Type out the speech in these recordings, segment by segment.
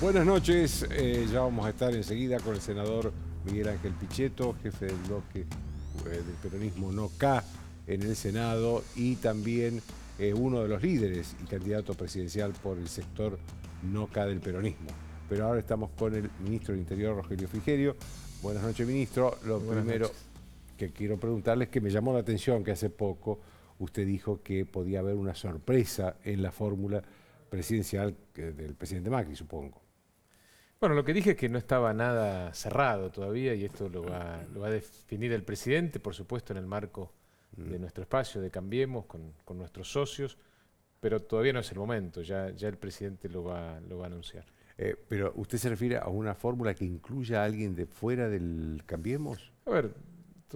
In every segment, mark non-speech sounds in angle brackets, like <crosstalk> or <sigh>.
Buenas noches, eh, ya vamos a estar enseguida con el senador Miguel Ángel Pichetto, jefe del bloque eh, del peronismo no K en el Senado y también eh, uno de los líderes y candidato presidencial por el sector no K del peronismo. Pero ahora estamos con el ministro del Interior, Rogelio Frigerio. Buenas noches, ministro. Lo primero que quiero preguntarle es que me llamó la atención que hace poco usted dijo que podía haber una sorpresa en la fórmula presidencial del presidente Macri, supongo. Bueno, lo que dije es que no estaba nada cerrado todavía y esto lo va, a definir el presidente, por supuesto, en el marco de mm. nuestro espacio, de Cambiemos, con, nuestros socios, pero todavía no es el momento, ya, el presidente lo va, a anunciar. Eh, pero usted se refiere a una fórmula que incluya a alguien de fuera del Cambiemos? A ver,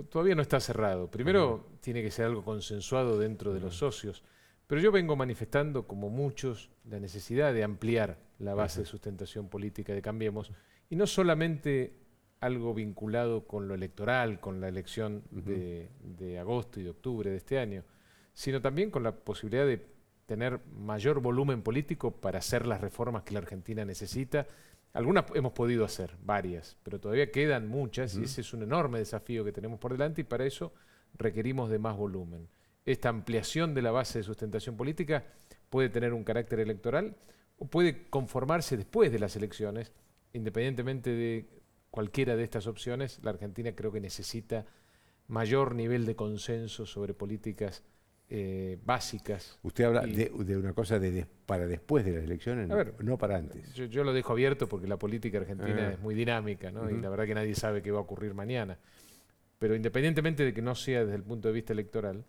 todavía no está cerrado. Primero, mm. tiene que ser algo consensuado dentro de los mm. socios. Pero yo vengo manifestando, como muchos, la necesidad de ampliar la base de sustentación política de Cambiemos, y no solamente algo vinculado con lo electoral, con la elección de, agosto y de octubre de este año, sino también con la posibilidad de tener mayor volumen político para hacer las reformas que la Argentina necesita. Algunas hemos podido hacer, varias, pero todavía quedan muchas y ese es un enorme desafío que tenemos por delante y para eso requerimos de más volumen esta ampliación de la base de sustentación política puede tener un carácter electoral o puede conformarse después de las elecciones. Independientemente de cualquiera de estas opciones, la Argentina creo que necesita mayor nivel de consenso sobre políticas eh, básicas. Usted habla de, una cosa para después de las elecciones, no, para antes. Yo, lo dejo abierto porque la política argentina ah. es muy dinámica ¿no? y la verdad que nadie sabe qué va a ocurrir mañana. Pero independientemente de que no sea desde el punto de vista electoral,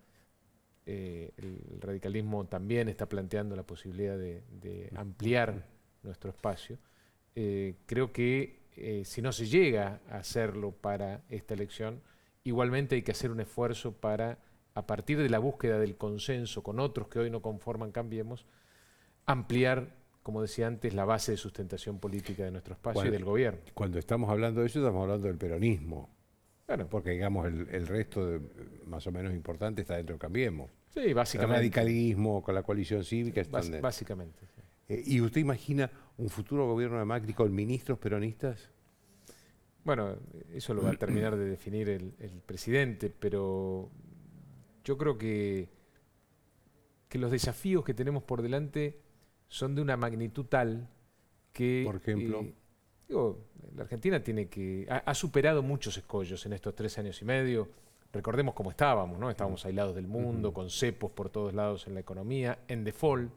eh, el radicalismo también está planteando la posibilidad de, ampliar nuestro espacio. Eh, creo que eh, si no se llega a hacerlo para esta elección, igualmente hay que hacer un esfuerzo para, a partir de la búsqueda del consenso con otros que hoy no conforman Cambiemos, ampliar, como decía antes, la base de sustentación política de nuestro espacio y del gobierno. Cuando estamos hablando de eso, estamos hablando del peronismo. Bueno, porque digamos el, resto más o menos importante está dentro de Cambiemos. Sí, básicamente. El radicalismo con la coalición cívica. Están básicamente. Eh, ¿Y usted imagina un futuro gobierno de Macri con ministros peronistas? Bueno, eso lo va a terminar de definir el, presidente, pero yo creo que, que los desafíos que tenemos por delante son de una magnitud tal que... Por ejemplo... Eh, la Argentina tiene que. Ha, superado muchos escollos en estos tres años y medio. Recordemos cómo estábamos, ¿no? Estábamos aislados del mundo, con cepos por todos lados en la economía, en default.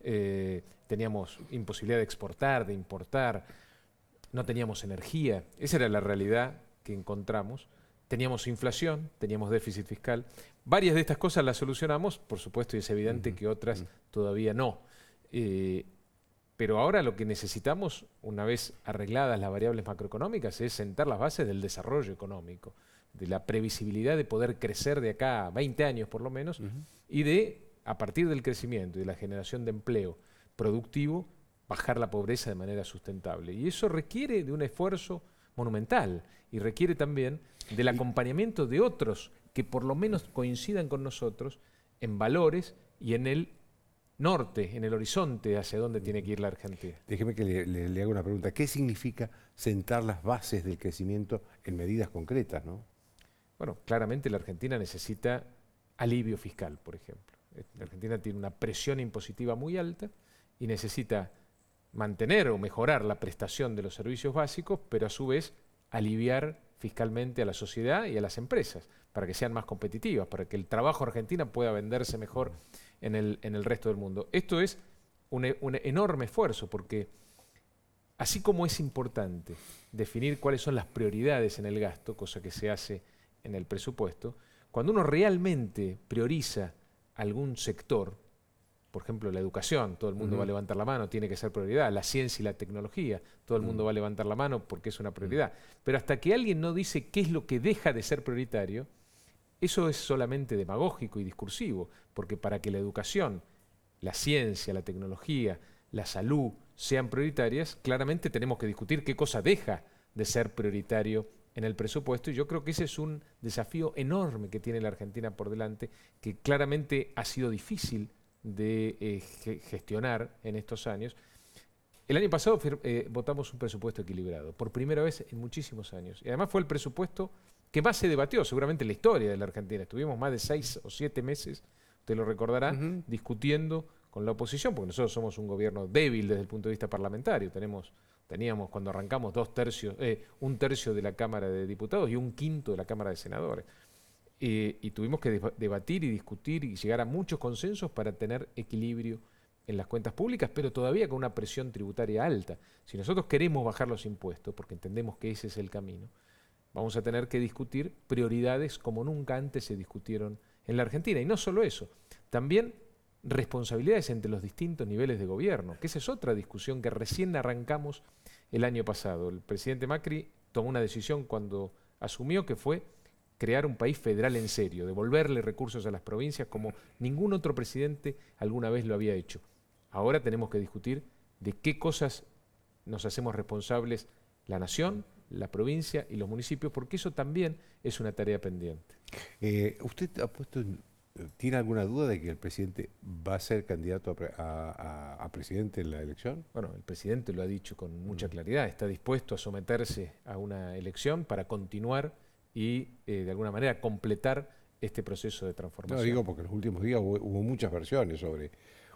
Eh, teníamos imposibilidad de exportar, de importar. No teníamos energía. Esa era la realidad que encontramos. Teníamos inflación, teníamos déficit fiscal. Varias de estas cosas las solucionamos, por supuesto, y es evidente que otras todavía no. Eh, pero ahora lo que necesitamos, una vez arregladas las variables macroeconómicas, es sentar las bases del desarrollo económico, de la previsibilidad de poder crecer de acá a 20 años por lo menos, y de, a partir del crecimiento y de la generación de empleo productivo, bajar la pobreza de manera sustentable. Y eso requiere de un esfuerzo monumental y requiere también del acompañamiento de otros que por lo menos coincidan con nosotros en valores y en el norte, en el horizonte, hacia dónde tiene que ir la Argentina. Déjeme que le, haga una pregunta. ¿Qué significa sentar las bases del crecimiento en medidas concretas? Bueno, claramente la Argentina necesita alivio fiscal, por ejemplo. Eh, la Argentina tiene una presión impositiva muy alta y necesita mantener o mejorar la prestación de los servicios básicos, pero a su vez aliviar fiscalmente a la sociedad y a las empresas para que sean más competitivas, para que el trabajo argentino pueda venderse mejor en el, resto del mundo. Esto es un, enorme esfuerzo porque así como es importante definir cuáles son las prioridades en el gasto, cosa que se hace en el presupuesto, cuando uno realmente prioriza algún sector, por ejemplo, la educación, todo el mundo va a levantar la mano, tiene que ser prioridad, la ciencia y la tecnología, todo el mundo va a levantar la mano porque es una prioridad. Pero hasta que alguien no dice qué es lo que deja de ser prioritario, eso es solamente demagógico y discursivo, porque para que la educación, la ciencia, la tecnología, la salud sean prioritarias, claramente tenemos que discutir qué cosa deja de ser prioritario en el presupuesto y yo creo que ese es un desafío enorme que tiene la Argentina por delante, que claramente ha sido difícil de eh, gestionar en estos años. El año pasado eh, votamos un presupuesto equilibrado, por primera vez en muchísimos años, y además fue el presupuesto que más se debatió seguramente en la historia de la Argentina. Estuvimos más de seis o siete meses, te lo recordará, discutiendo con la oposición, porque nosotros somos un gobierno débil desde el punto de vista parlamentario. Tenemos, teníamos cuando arrancamos dos tercios, eh, un tercio de la Cámara de Diputados y un quinto de la Cámara de Senadores. y tuvimos que debatir y discutir y llegar a muchos consensos para tener equilibrio en las cuentas públicas, pero todavía con una presión tributaria alta. Si nosotros queremos bajar los impuestos, porque entendemos que ese es el camino, Vamos a tener que discutir prioridades como nunca antes se discutieron en la Argentina. Y no solo eso, también responsabilidades entre los distintos niveles de gobierno, que esa es otra discusión que recién arrancamos el año pasado. El presidente Macri tomó una decisión cuando asumió que fue crear un país federal en serio, devolverle recursos a las provincias como ningún otro presidente alguna vez lo había hecho. Ahora tenemos que discutir de qué cosas nos hacemos responsables la nación, la provincia y los municipios, porque eso también es una tarea pendiente. Eh, ¿Usted ha puesto, tiene alguna duda de que el presidente va a ser candidato a, presidente en la elección? Bueno, el presidente lo ha dicho con mucha mm. claridad, está dispuesto a someterse a una elección para continuar y eh, de alguna manera completar este proceso de transformación. No digo porque en los últimos días hubo muchas versiones sobre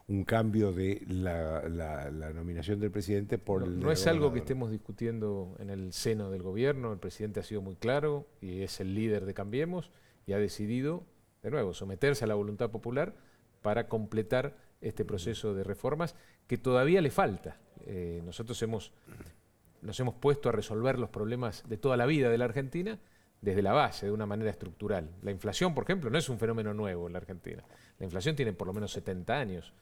un cambio de la, nominación del presidente por no, no es algo que estemos discutiendo en el seno del gobierno. El presidente ha sido muy claro y es el líder de Cambiemos y ha decidido, de nuevo, someterse a la voluntad popular para completar este proceso de reformas que todavía le falta. Eh, nosotros hemos, nos hemos puesto a resolver los problemas de toda la vida de la Argentina desde la base, de una manera estructural. La inflación, por ejemplo, no es un fenómeno nuevo en la Argentina. La inflación tiene por lo menos 70 años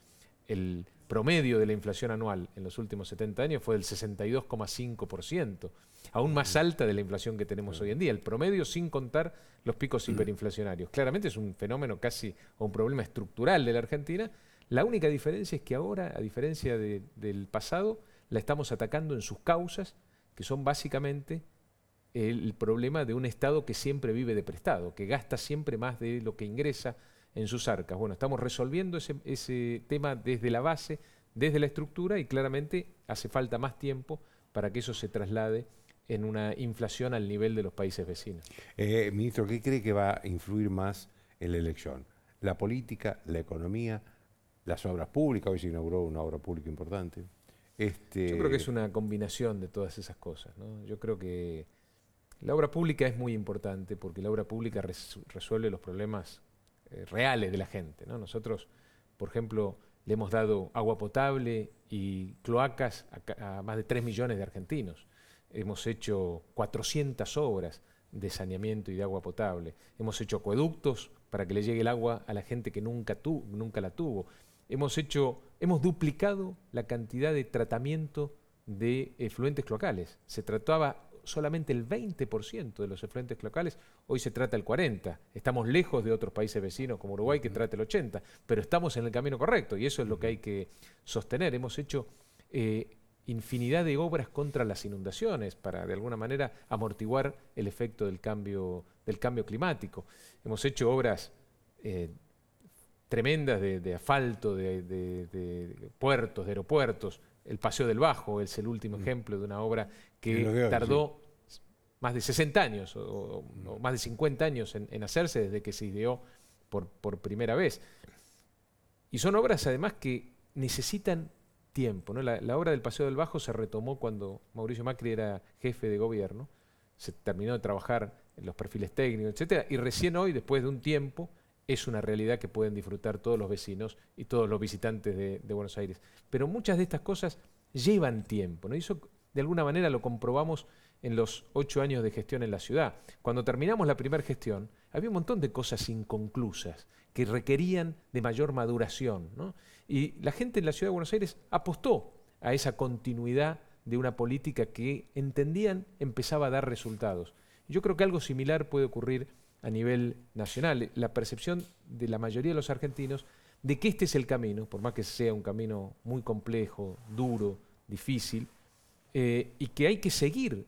el promedio de la inflación anual en los últimos 70 años fue del 62,5%, aún más alta de la inflación que tenemos hoy en día, el promedio sin contar los picos hiperinflacionarios. Claramente es un fenómeno casi o un problema estructural de la Argentina. La única diferencia es que ahora, a diferencia del pasado, la estamos atacando en sus causas, que son básicamente el problema de un Estado que siempre vive de prestado, que gasta siempre más de lo que ingresa, en sus arcas. Bueno, estamos resolviendo ese, tema desde la base, desde la estructura y claramente hace falta más tiempo para que eso se traslade en una inflación al nivel de los países vecinos. Eh, ministro, ¿qué cree que va a influir más en la elección? ¿La política, la economía, las obras públicas? Hoy se inauguró una obra pública importante. Este... Yo creo que es una combinación de todas esas cosas. Yo creo que la obra pública es muy importante porque la obra pública resuelve los problemas eh, reales de la gente. ¿no? Nosotros, por ejemplo, le hemos dado agua potable y cloacas a, más de 3 millones de argentinos. Hemos hecho 400 obras de saneamiento y de agua potable. Hemos hecho acueductos para que le llegue el agua a la gente que nunca, nunca la tuvo. Hemos, hecho, hemos duplicado la cantidad de tratamiento de efluentes cloacales. Se trataba solamente el 20% de los efluentes locales, hoy se trata el 40%. Estamos lejos de otros países vecinos como Uruguay que trata el 80%, pero estamos en el camino correcto y eso es lo que hay que sostener. Hemos hecho eh, infinidad de obras contra las inundaciones para de alguna manera amortiguar el efecto del cambio, climático. Hemos hecho obras... Eh, tremendas de, asfalto, de, puertos, de aeropuertos. El Paseo del Bajo es el último ejemplo de una obra que tardó más de 60 años mm. o, más de 50 años en, hacerse desde que se ideó por, primera vez. Y son obras además que necesitan tiempo. ¿no? La, obra del Paseo del Bajo se retomó cuando Mauricio Macri era jefe de gobierno, se terminó de trabajar en los perfiles técnicos, etc. Y recién hoy, después de un tiempo, es una realidad que pueden disfrutar todos los vecinos y todos los visitantes de, Buenos Aires. Pero muchas de estas cosas llevan tiempo. ¿no? de alguna manera lo comprobamos en los ocho años de gestión en la ciudad. Cuando terminamos la primera gestión, había un montón de cosas inconclusas que requerían de mayor maduración. Y la gente en la ciudad de Buenos Aires apostó a esa continuidad de una política que entendían empezaba a dar resultados. Yo creo que algo similar puede ocurrir a nivel nacional. La percepción de la mayoría de los argentinos de que este es el camino, por más que sea un camino muy complejo, duro, difícil, eh, y que hay que seguir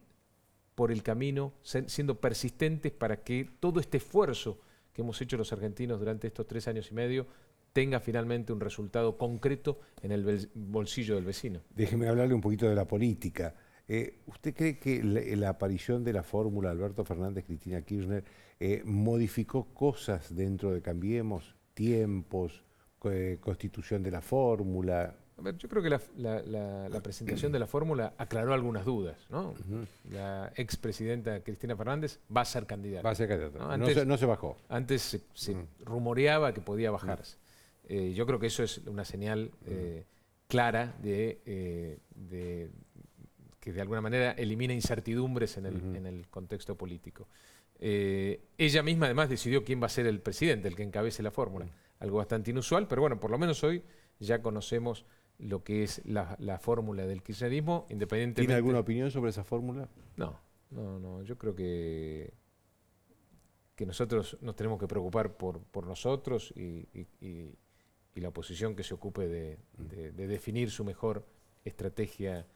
por el camino, siendo persistentes para que todo este esfuerzo que hemos hecho los argentinos durante estos tres años y medio tenga finalmente un resultado concreto en el bolsillo del vecino. Déjeme hablarle un poquito de la política. Eh, ¿Usted cree que la, aparición de la fórmula Alberto Fernández, Cristina Kirchner, eh, modificó cosas dentro de Cambiemos, tiempos, constitución de la fórmula? yo creo que la, presentación de la fórmula aclaró algunas dudas, ¿no? La expresidenta Cristina Fernández va a ser candidata. Va a ser candidata. No, no, se, bajó. Antes se, rumoreaba que podía bajarse. Eh, yo creo que eso es una señal eh, clara eh, de, que de alguna manera elimina incertidumbres en el contexto político. ella misma además decidió quién va a ser el presidente, el que encabece la fórmula. Algo bastante inusual, pero bueno, por lo menos hoy ya conocemos lo que es la, fórmula del kirchnerismo, independientemente... ¿Tiene alguna opinión sobre esa fórmula? No, no, no. Yo creo que, que nosotros nos tenemos que preocupar por, por nosotros y, y, la oposición que se ocupe de, definir su mejor estrategia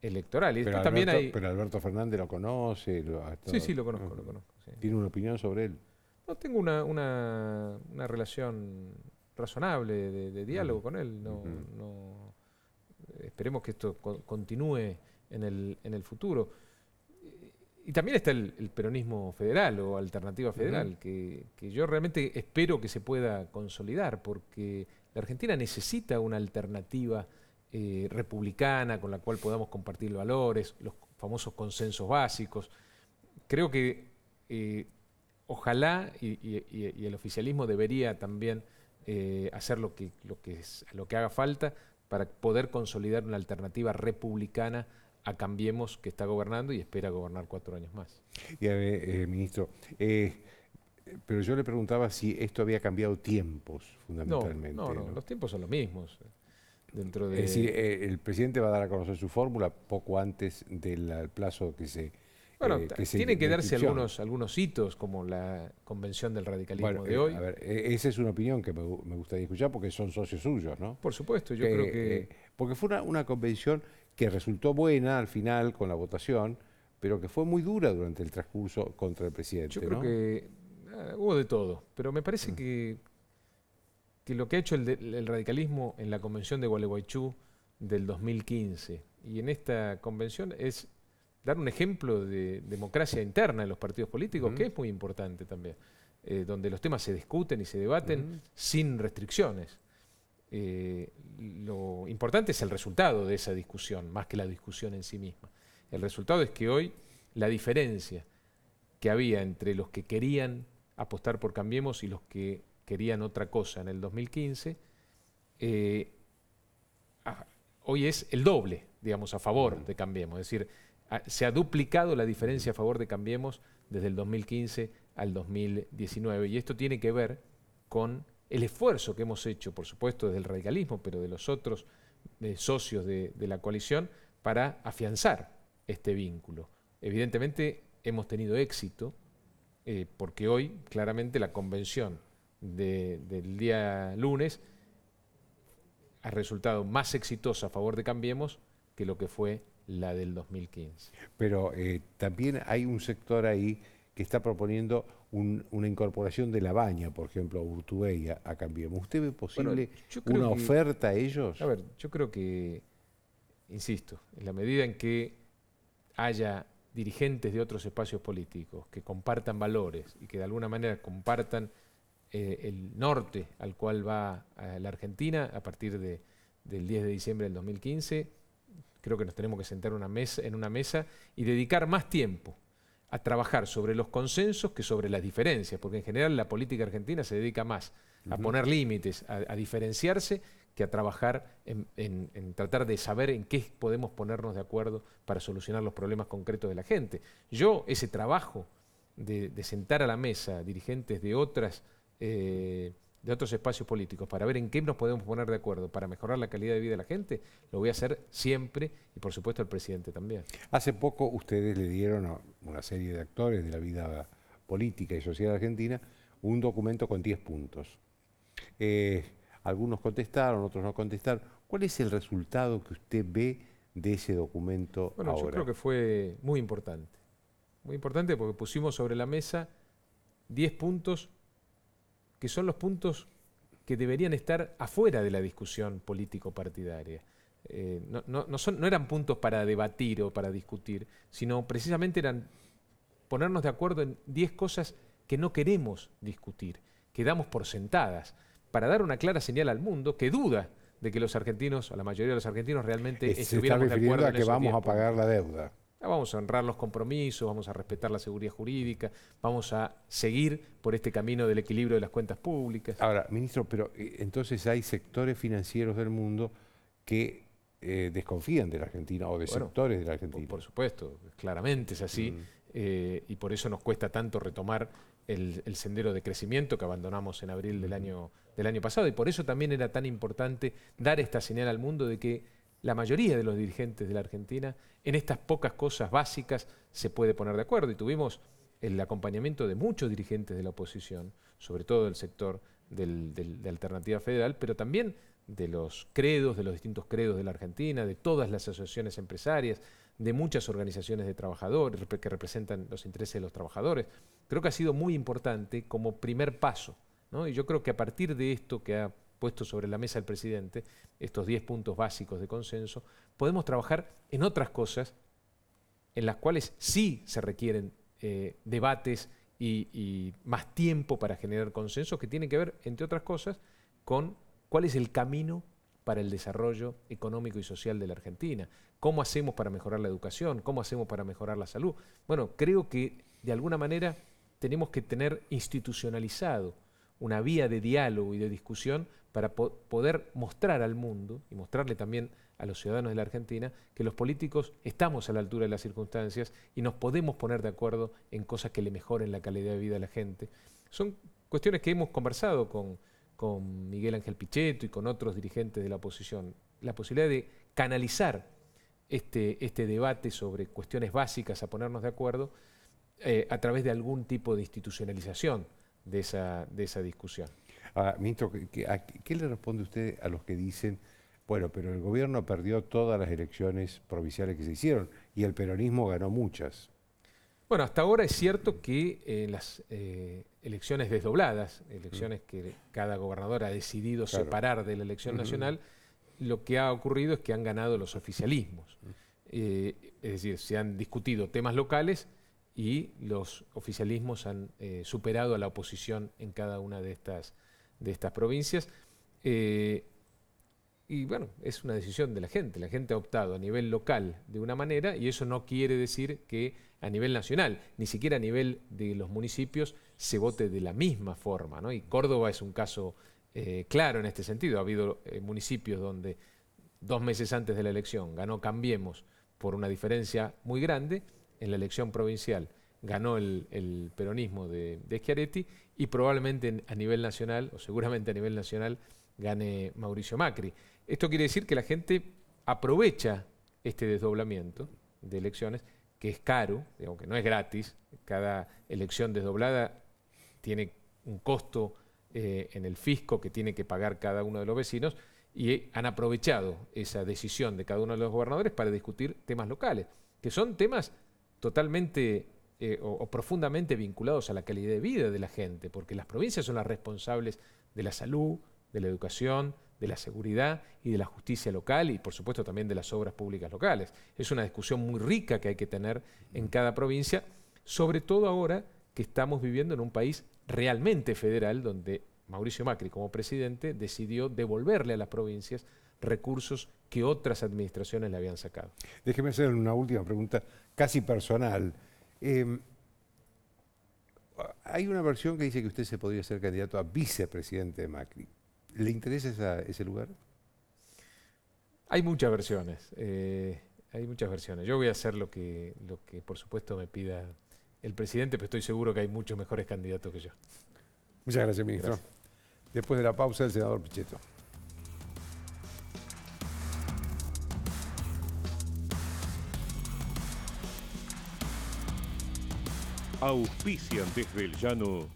electoral. pero, Alberto, también pero Alberto Fernández lo conoce. Lo, Sí, sí, lo conozco. lo conozco ¿Tiene una opinión sobre él? No, tengo una, una, una relación razonable de, diálogo con él. No, no, esperemos que esto continúe en el, futuro. Y también está el, peronismo federal o alternativa federal, que, yo realmente espero que se pueda consolidar, porque la Argentina necesita una alternativa eh, republicana con la cual podamos compartir valores, los famosos consensos básicos. Creo que eh, ojalá y, el oficialismo debería también eh, hacer lo que, lo, que lo que haga falta para poder consolidar una alternativa republicana a Cambiemos que está gobernando y espera gobernar cuatro años más. Y eh, eh, ministro, eh, pero yo le preguntaba si esto había cambiado tiempos fundamentalmente. No, no, los tiempos son los mismos. Dentro de... Es decir, el presidente va a dar a conocer su fórmula poco antes del plazo que se bueno, eh, que tienen que darse algunos, algunos hitos, como la convención del radicalismo de eh, hoy. A ver, e, esa es una opinión que me, gustaría escuchar porque son socios suyos, ¿no? Por supuesto, yo creo eh, que. porque fue una, convención que resultó buena al final con la votación, pero que fue muy dura durante el transcurso contra el presidente. Yo creo que ah, hubo de todo, pero me parece mm. que, que lo que ha hecho el, el radicalismo en la convención de Gualeguaychú del 2015 y en esta convención es dar un ejemplo de democracia interna en los partidos políticos, que es muy importante también, eh, donde los temas se discuten y se debaten sin restricciones. Eh, lo importante es el resultado de esa discusión, más que la discusión en sí misma. El resultado es que hoy la diferencia que había entre los que querían apostar por Cambiemos y los que querían otra cosa en el 2015, eh, ah, hoy es el doble, digamos, a favor de Cambiemos. Es decir, Ah, se ha duplicado la diferencia a favor de Cambiemos desde el 2015 al 2019. Y esto tiene que ver con el esfuerzo que hemos hecho, por supuesto, desde el radicalismo, pero de los otros eh, socios de, la coalición, para afianzar este vínculo. Evidentemente hemos tenido éxito, eh, porque hoy claramente la convención del día lunes ha resultado más exitosa a favor de Cambiemos que lo que fue la del 2015. Pero eh, también hay un sector ahí que está proponiendo una incorporación de la baña, por ejemplo, a Urtubey, a, Cambiemos. ¿Usted ve posible una oferta a ellos? A ver, yo creo que, insisto, en la medida en que haya dirigentes de otros espacios políticos que compartan valores y que de alguna manera compartan eh, el norte al cual va eh, la Argentina a partir del 10 de diciembre del 2015, Creo que nos tenemos que sentar en una mesa y dedicar más tiempo a trabajar sobre los consensos que sobre las diferencias, porque en general la política argentina se dedica más a poner límites, a, diferenciarse, que a trabajar en, tratar de saber en qué podemos ponernos de acuerdo para solucionar los problemas concretos de la gente. Yo, ese trabajo de, sentar a la mesa dirigentes de otras... Eh, de otros espacios políticos para ver en qué nos podemos poner de acuerdo para mejorar la calidad de vida de la gente, lo voy a hacer siempre y por supuesto el presidente también. Hace poco ustedes le dieron a una serie de actores de la vida política y social argentina un documento con 10 puntos. Eh, algunos contestaron, otros no contestaron. ¿Cuál es el resultado que usted ve de ese documento? Bueno, yo creo que fue muy importante. Muy importante porque pusimos sobre la mesa 10 puntos que son los puntos que deberían estar afuera de la discusión político-partidaria. Eh, no, eran puntos para debatir o para discutir, sino precisamente eran ponernos de acuerdo en 10 cosas que no queremos discutir, que damos por sentadas, para dar una clara señal al mundo que duda de que los argentinos, o la mayoría de los argentinos realmente eh, se está refiriendo de acuerdo a que vamos a pagar la deuda. Ah, vamos a honrar los compromisos, vamos a respetar la seguridad jurídica, vamos a seguir por este camino del equilibrio de las cuentas públicas. Ahora, ministro, pero eh, entonces hay sectores financieros del mundo que eh, desconfían de la Argentina o de sectores de la Argentina. Por, supuesto, claramente es así mm. eh, y por eso nos cuesta tanto retomar el, el, sendero de crecimiento que abandonamos en abril del mm. año, del año pasado y por eso también era tan importante dar esta señal al mundo de que la mayoría de los dirigentes de la Argentina en estas pocas cosas básicas se puede poner de acuerdo. Y tuvimos el acompañamiento de muchos dirigentes de la oposición, sobre todo del sector de Alternativa Federal, pero también de los credos, de los distintos credos de la Argentina, de todas las asociaciones empresarias, de muchas organizaciones de trabajadores que representan los intereses de los trabajadores. Creo que ha sido muy importante como primer paso. Y yo creo que a partir de esto que ha puesto sobre la mesa del presidente, estos 10 puntos básicos de consenso, podemos trabajar en otras cosas en las cuales sí se requieren eh, debates y, más tiempo para generar consenso, que tienen que ver, entre otras cosas, con cuál es el camino para el desarrollo económico y social de la Argentina. ¿Cómo hacemos para mejorar la educación? ¿Cómo hacemos para mejorar la salud? Bueno, creo que de alguna manera tenemos que tener institucionalizado una vía de diálogo y de discusión para poder mostrar al mundo y mostrarle también a los ciudadanos de la Argentina que los políticos estamos a la altura de las circunstancias y nos podemos poner de acuerdo en cosas que le mejoren la calidad de vida a la gente. Son cuestiones que hemos conversado con, Miguel Ángel Pichetto y con otros dirigentes de la oposición. La posibilidad de canalizar este, este debate sobre cuestiones básicas a ponernos de acuerdo eh, a través de algún tipo de institucionalización de esa, de esa discusión. Ah, ministro, ¿qué, le responde usted a los que dicen, bueno, pero el gobierno perdió todas las elecciones provinciales que se hicieron y el peronismo ganó muchas? Bueno, hasta ahora es cierto que en eh, las eh, elecciones desdobladas, elecciones mm. que cada gobernador ha decidido separar de la elección mm-hmm. nacional, lo que ha ocurrido es que han ganado los oficialismos. Mm. Eh, es decir, se han discutido temas locales y los oficialismos han eh, superado a la oposición en cada una de estas, de estas provincias. Eh, y bueno, es una decisión de la gente. La gente ha optado a nivel local de una manera y eso no quiere decir que a nivel nacional, ni siquiera a nivel de los municipios, se vote de la misma forma. Y Córdoba es un caso eh, claro en este sentido. Ha habido municipios donde dos meses antes de la elección ganó Cambiemos por una diferencia muy grande en la elección provincial ganó el, peronismo de, de, Schiaretti y probablemente a nivel nacional, o seguramente a nivel nacional, gane Mauricio Macri. Esto quiere decir que la gente aprovecha este desdoblamiento de elecciones, que es caro, aunque no es gratis, cada elección desdoblada tiene un costo eh, en el fisco que tiene que pagar cada uno de los vecinos, y eh, han aprovechado esa decisión de cada uno de los gobernadores para discutir temas locales, que son temas totalmente eh, o, o, profundamente vinculados a la calidad de vida de la gente, porque las provincias son las responsables de la salud, de la educación, de la seguridad y de la justicia local y por supuesto también de las obras públicas locales. Es una discusión muy rica que hay que tener en cada provincia, sobre todo ahora que estamos viviendo en un país realmente federal donde Mauricio Macri como presidente decidió devolverle a las provincias recursos que otras administraciones le habían sacado. Déjeme hacer una última pregunta, casi personal. Em, hay una versión que dice que usted se podría ser candidato a vicepresidente de Macri. ¿Le interesa ese lugar? Hay muchas versiones. Eh, hay muchas versiones. Yo voy a hacer lo que, lo que, por supuesto, me pida el presidente, pero estoy seguro que hay muchos mejores candidatos que yo. Muchas gracias, ministro. Después de la pausa, el senador Pichetto. Auspician desde el llano.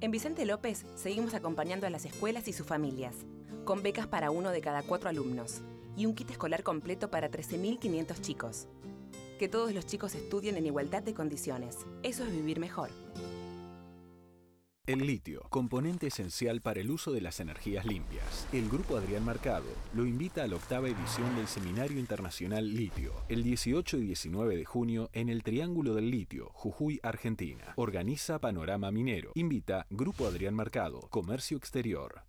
En Vicente López seguimos acompañando a las escuelas y sus familias, con becas para uno de cada cuatro alumnos y un kit escolar completo para 13.500 chicos. Que todos los chicos estudien en igualdad de condiciones. Eso es vivir mejor. El litio, componente esencial para el uso de las energías limpias. El grupo Adrián Marcado lo invita a la octava edición del Seminario Internacional Litio, el 18 y 19 de junio en el Triángulo del Litio, Jujuy, Argentina. Organiza Panorama Minero. Invita Grupo Adrián Marcado, Comercio Exterior.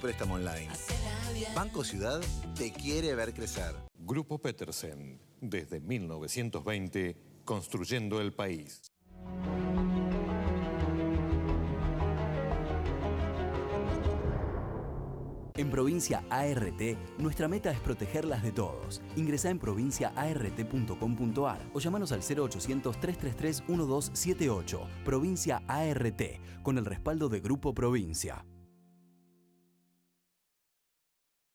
préstamo online. Banco Ciudad te quiere ver crecer. Grupo Petersen, desde 1920, construyendo el país. En Provincia ART, nuestra meta es protegerlas de todos. Ingresa en provinciaart.com.ar o llámanos al 0800-333-1278. Provincia ART, con el respaldo de Grupo Provincia.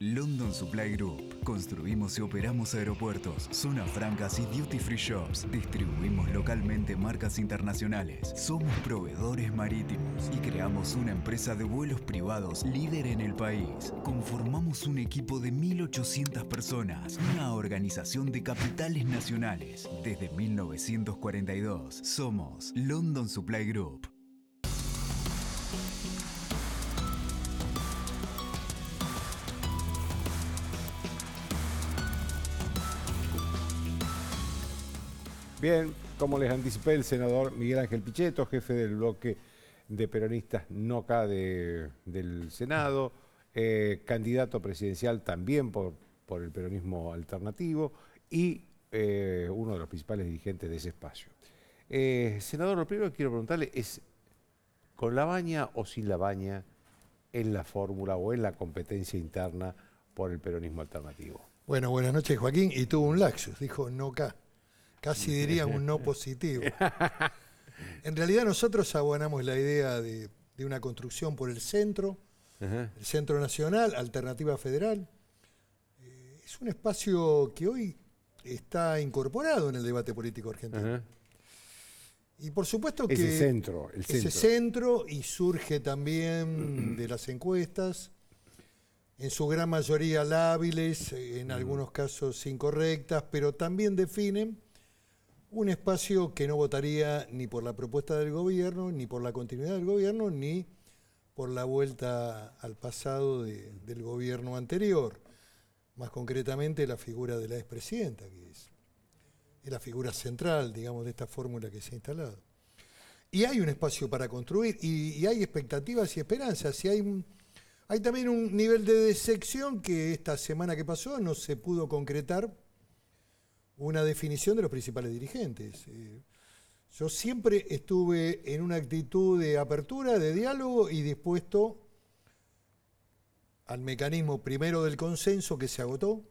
London Supply Group. Construimos y operamos aeropuertos, zonas francas y duty free shops. Distribuimos localmente marcas internacionales. Somos proveedores marítimos y creamos una empresa de vuelos privados líder en el país. Conformamos un equipo de 1.800 personas, una organización de capitales nacionales. Desde 1942, somos London Supply Group. Bien, como les anticipé, el senador Miguel Ángel Pichetto, jefe del bloque de peronistas NOCA del Senado, eh, candidato presidencial también por, por el peronismo alternativo y eh, uno de los principales dirigentes de ese espacio. Eh, senador, lo primero que quiero preguntarle es, ¿con la baña o sin la baña en la fórmula o en la competencia interna por el peronismo alternativo? Bueno, buenas noches Joaquín, y tuvo un laxus, dijo NOCA. Casi diría un no positivo. <laughs> En realidad nosotros abonamos la idea de, una construcción por el centro, el Centro Nacional, Alternativa Federal. Eh, es un espacio que hoy está incorporado en el debate político argentino. Y por supuesto que ese centro, el centro. ese centro y surge también de las encuestas, en su gran mayoría lábiles, en algunos casos incorrectas, pero también definen un espacio que no votaría ni por la propuesta del gobierno, ni por la continuidad del gobierno, ni por la vuelta al pasado del gobierno anterior. Más concretamente, la figura de la expresidenta, que es, la figura central, digamos, de esta fórmula que se ha instalado. Y hay un espacio para construir, y, hay expectativas y esperanzas, y hay hay también un nivel de decepción que esta semana que pasó no se pudo concretar una definición de los principales dirigentes. Eh, yo siempre estuve en una actitud de apertura, de diálogo y dispuesto al mecanismo primero del consenso que se agotó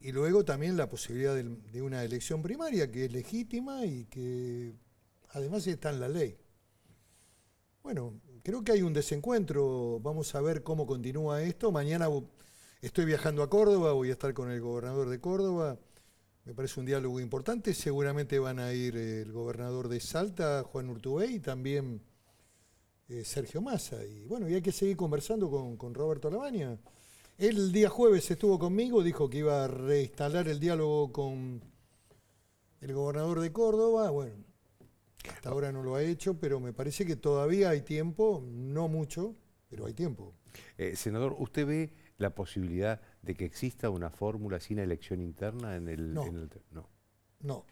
y luego también la posibilidad de una elección primaria que es legítima y que además está en la ley. Bueno, creo que hay un desencuentro, vamos a ver cómo continúa esto. Mañana estoy viajando a Córdoba, voy a estar con el gobernador de Córdoba me parece un diálogo importante. Seguramente van a ir eh, el gobernador de Salta, Juan Urtubey, y también eh, Sergio Massa. Y bueno, y hay que seguir conversando con, Roberto Alabaña. el día jueves estuvo conmigo, dijo que iba a reinstalar el diálogo con el gobernador de Córdoba. Bueno, hasta ahora no lo ha hecho, pero me parece que todavía hay tiempo, no mucho, pero hay tiempo. Eh, senador, ¿usted ve la posibilidad de que exista una fórmula sin elección interna en el... No. no.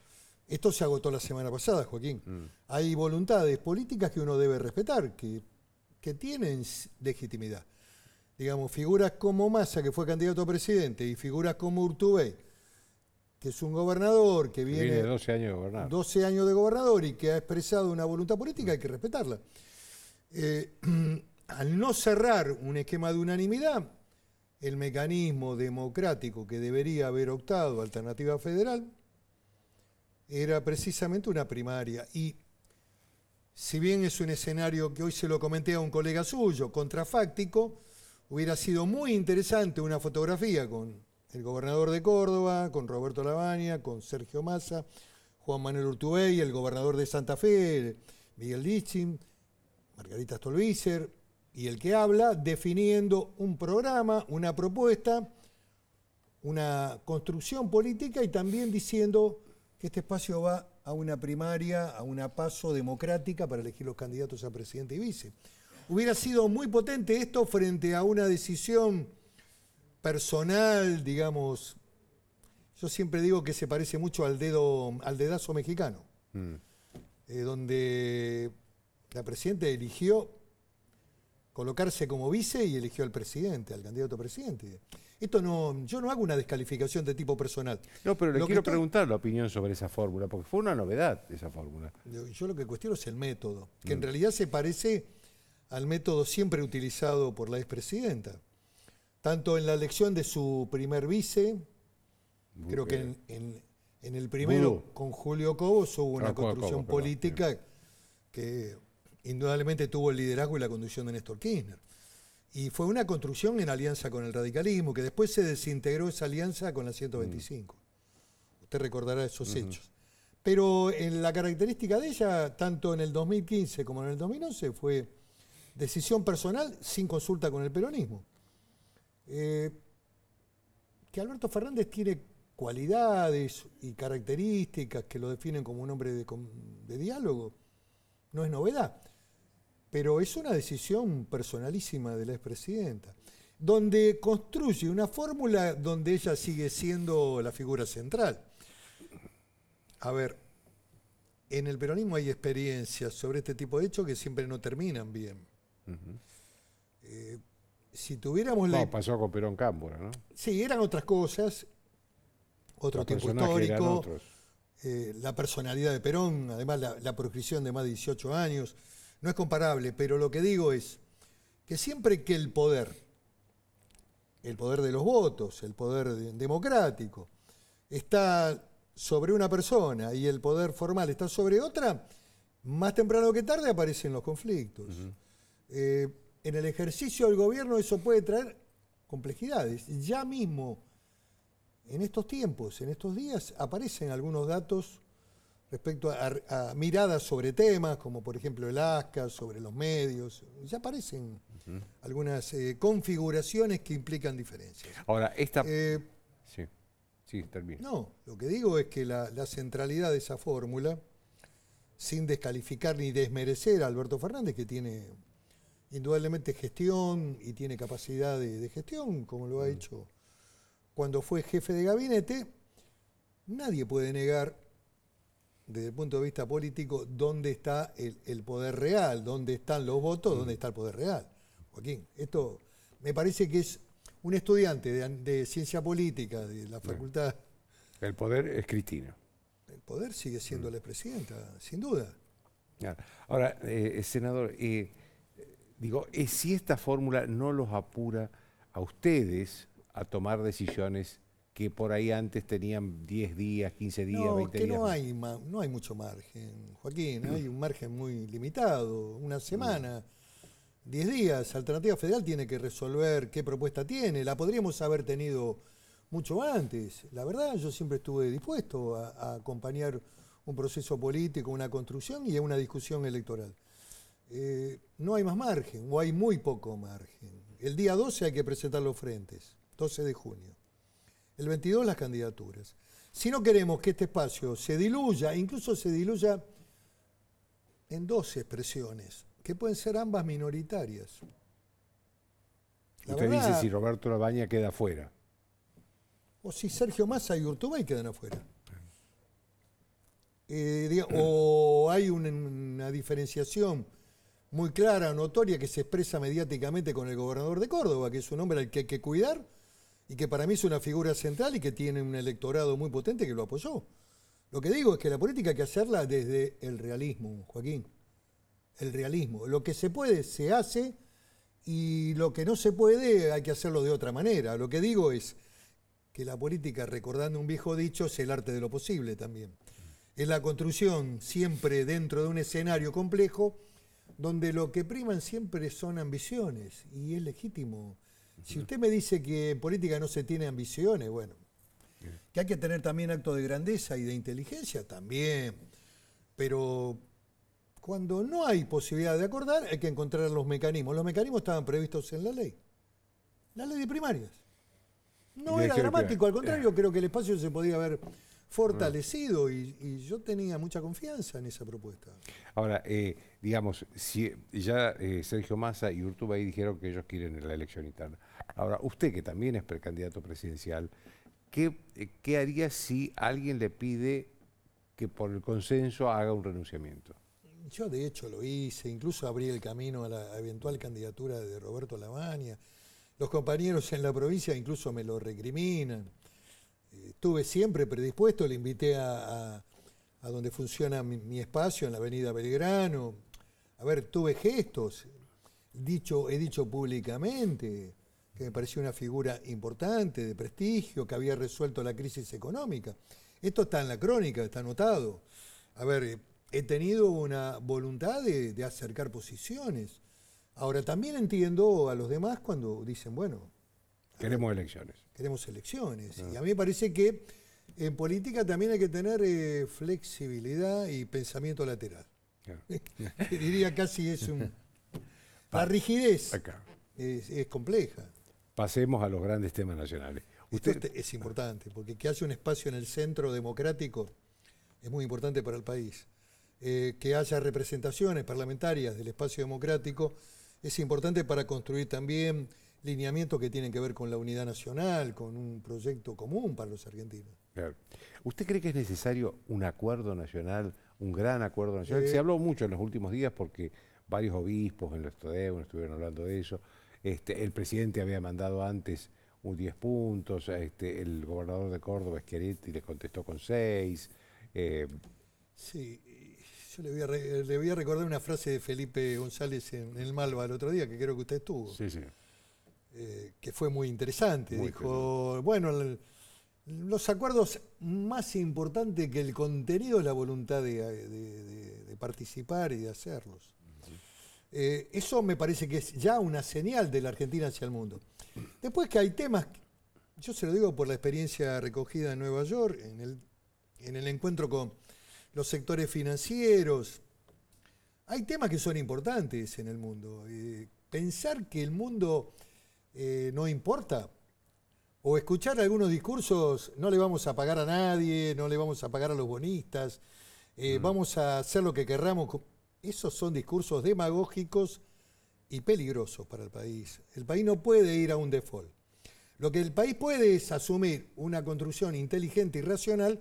Esto se agotó la semana pasada, Joaquín. Mm. Hay voluntades políticas que uno debe respetar, que, que tienen legitimidad. Digamos, figuras como Massa, que fue candidato a presidente, y figuras como Urtubey, que es un gobernador que viene, 12 años de 12 años de gobernador y que ha expresado una voluntad política, hay que respetarla. Eh, <clears throat> al no cerrar un esquema de unanimidad, el mecanismo democrático que debería haber optado Alternativa Federal era precisamente una primaria. Y si bien es un escenario que hoy se lo comenté a un colega suyo, contrafáctico, hubiera sido muy interesante una fotografía con el gobernador de Córdoba, con Roberto Labaña, con Sergio Massa, Juan Manuel Urtubey, el gobernador de Santa Fe, Miguel Dichin, Margarita Stolbizer, y el que habla definiendo un programa, una propuesta, una construcción política y también diciendo que este espacio va a una primaria, a una paso democrática para elegir los candidatos a presidente y vice. Hubiera sido muy potente esto frente a una decisión personal, digamos. Yo siempre digo que se parece mucho al dedo, al dedazo mexicano, mm. eh, donde la presidenta eligió colocarse como vice y eligió al presidente, al candidato a presidente. Esto no, yo no hago una descalificación de tipo personal. No, pero le quiero preguntar la opinión sobre esa fórmula, porque fue una novedad esa fórmula. Yo lo que cuestiono es el método, que en mm. realidad se parece al método siempre utilizado por la expresidenta, tanto en la elección de su primer vice, creo que en, el primero con Julio Cobos hubo una ah, construcción política. que indudablemente tuvo el liderazgo y la conducción de Néstor Kirchner. Y fue una construcción en alianza con el radicalismo, que después se desintegró esa alianza con la 125. Mm. Usted recordará esos hechos. Pero en la característica de ella, tanto en el 2015 como en el 2011, fue decisión personal sin consulta con el peronismo. Eh, que Alberto Fernández tiene cualidades y características que lo definen como un hombre de, de diálogo, no es novedad pero es una decisión personalísima de la expresidenta, donde construye una fórmula donde ella sigue siendo la figura central. A ver, en el peronismo hay experiencias sobre este tipo de hechos que siempre no terminan bien. Eh, si tuviéramos no, la... pasó con Perón Cámbora, ¿no? Sí, eran otras cosas, otro tipo histórico, eh, la personalidad de Perón, además la proscripción de más de 18 años no es comparable, pero lo que digo es que siempre que el poder, el poder de los votos, el poder democrático, está sobre una persona y el poder formal está sobre otra, más temprano que tarde aparecen los conflictos. Eh, en el ejercicio del gobierno eso puede traer complejidades. Ya mismo, en estos tiempos, en estos días, aparecen algunos datos respecto a, miradas sobre temas, como por ejemplo el ASCA, sobre los medios. Ya aparecen algunas eh, configuraciones que implican diferencias. Ahora, esta... Eh, sí, sí, termino. No, lo que digo es que la, centralidad de esa fórmula, sin descalificar ni desmerecer a Alberto Fernández, que tiene indudablemente gestión y tiene capacidad de, gestión, como lo ha mm. hecho cuando fue jefe de gabinete, nadie puede negar desde el punto de vista político, dónde está el, poder real, dónde están los votos, dónde mm. está el poder real. Joaquín, esto me parece que es un estudiante de, ciencia política de la facultad. El poder es Cristina. El poder sigue siendo la presidenta, sin duda. Ahora, eh, eh, senador, eh, digo, si esta fórmula no los apura a ustedes a tomar decisiones que por ahí antes tenían 10 días, 15 días, no, 20 días. No hay, no hay mucho margen, Joaquín, hay un margen muy limitado, una semana. 10 días, Alternativa Federal tiene que resolver qué propuesta tiene, la podríamos haber tenido mucho antes. La verdad, yo siempre estuve dispuesto a, acompañar un proceso político, una construcción y una discusión electoral. Eh, no hay más margen, o hay muy poco margen. El día 12 hay que presentar los frentes, 12 de junio el 22 las candidaturas. Si no queremos que este espacio se diluya, incluso se diluya en dos expresiones, que pueden ser ambas minoritarias. Usted dice si Roberto Labaña queda afuera. O si Sergio Massa y Urtubey quedan afuera. Eh, o hay una, una, diferenciación muy clara, notoria, que se expresa mediáticamente con el gobernador de Córdoba, que es un hombre al que hay que cuidar y que para mí es una figura central y que tiene un electorado muy potente que lo apoyó. Lo que digo es que la política hay que hacerla desde el realismo, Joaquín. El realismo. Lo que se puede, se hace y lo que no se puede, hay que hacerlo de otra manera. Lo que digo es que la política, recordando un viejo dicho, es el arte de lo posible también. Es la construcción siempre dentro de un escenario complejo donde lo que priman siempre son ambiciones y es legítimo si usted me dice que en política no se tiene ambiciones, bueno, que hay que tener también actos de grandeza y de inteligencia también, pero cuando no hay posibilidad de acordar hay que encontrar los mecanismos. Los mecanismos estaban previstos en la ley, la ley de primarias. No era dramático, al contrario, creo que el espacio se podía ver fortalecido y, yo tenía mucha confianza en esa propuesta. Ahora, eh, digamos, si ya eh, Sergio Massa y Urtubey dijeron que ellos quieren la elección interna. Ahora, usted que también es precandidato presidencial, ¿qué, eh, ¿qué haría si alguien le pide que por el consenso haga un renunciamiento? Yo de hecho lo hice, incluso abrí el camino a la eventual candidatura de Roberto Lavagna. Los compañeros en la provincia incluso me lo recriminan estuve siempre predispuesto, le invité a, donde funciona mi, espacio, en la avenida Belgrano. A ver, tuve gestos, dicho, he dicho públicamente que me parecía una figura importante, de prestigio, que había resuelto la crisis económica. Esto está en la crónica, está anotado. A ver, he tenido una voluntad de, acercar posiciones. Ahora, también entiendo a los demás cuando dicen, bueno... Queremos elecciones queremos elecciones. Y a mí me parece que en política también hay que tener eh, flexibilidad y pensamiento lateral. <laughs> Diría casi es un... <laughs> La rigidez Es, compleja. Pasemos a los grandes temas nacionales. Usted... es importante, porque que haya un espacio en el centro democrático es muy importante para el país. Eh, que haya representaciones parlamentarias del espacio democrático es importante para construir también lineamientos que tienen que ver con la unidad nacional, con un proyecto común para los argentinos. ¿Usted cree que es necesario un acuerdo nacional, un gran acuerdo nacional? Se habló mucho en los últimos días porque varios obispos en los Todeo estuvieron hablando de eso. Este, el presidente había mandado antes un 10 puntos, este, el gobernador de Córdoba, Esqueretti, le contestó con 6. Eh, sí, yo le voy, le voy, a recordar una frase de Felipe González en el Malva el otro día, que creo que usted estuvo. Sí, sí eh, que fue muy interesante. Dijo, bueno, los acuerdos más importantes que el contenido es la voluntad de, participar y de hacerlos. Eh, eso me parece que es ya una señal de la Argentina hacia el mundo. Después que hay temas, yo se lo digo por la experiencia recogida en Nueva York, en el, en el encuentro con los sectores financieros, hay temas que son importantes en el mundo. Eh, pensar que el mundo eh, no importa. O escuchar algunos discursos, no le vamos a pagar a nadie, no le vamos a pagar a los bonistas, eh, mm. vamos a hacer lo que querramos. Esos son discursos demagógicos y peligrosos para el país. El país no puede ir a un default. Lo que el país puede es asumir una construcción inteligente y racional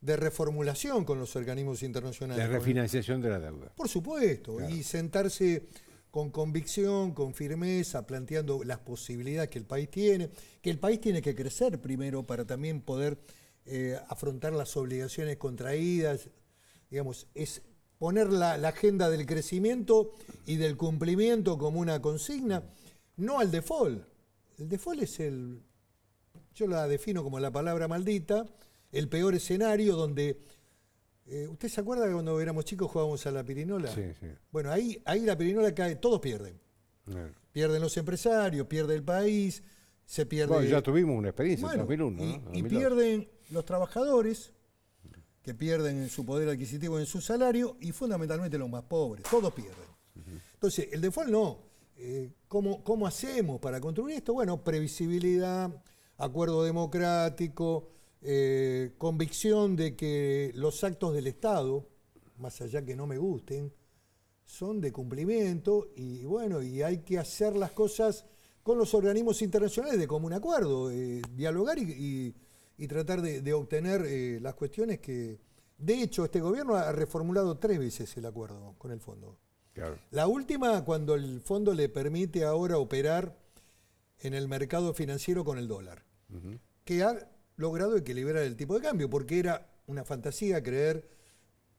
de reformulación con los organismos internacionales. De refinanciación de la deuda. Por supuesto, y sentarse con convicción, con firmeza, planteando las posibilidades que el país tiene, que el país tiene que crecer primero para también poder eh, afrontar las obligaciones contraídas, digamos, es poner la, la, agenda del crecimiento y del cumplimiento como una consigna, no al default. El default es el, yo la defino como la palabra maldita, el peor escenario donde eh, ¿Usted se acuerda que cuando éramos chicos jugábamos a la pirinola? Sí, sí. Bueno, ahí, ahí la pirinola cae, todos pierden. Eh. Pierden los empresarios, pierde el país, se pierde. Bueno, ya tuvimos una experiencia en 2001. Y, pierden los trabajadores, que pierden su poder adquisitivo en su salario, y fundamentalmente los más pobres. Todos pierden. Entonces, el default no. Eh, ¿cómo, ¿Cómo hacemos para construir esto? Bueno, previsibilidad, acuerdo democrático, eh, convicción de que los actos del Estado, más allá que no me gusten, son de cumplimiento y bueno, y hay que hacer las cosas con los organismos internacionales de común acuerdo, eh, dialogar y, tratar de, obtener eh, las cuestiones que... De hecho, este gobierno ha reformulado tres veces el acuerdo con el fondo. La última, cuando el fondo le permite ahora operar en el mercado financiero con el dólar, que ha logrado equilibrar el tipo de cambio, porque era una fantasía creer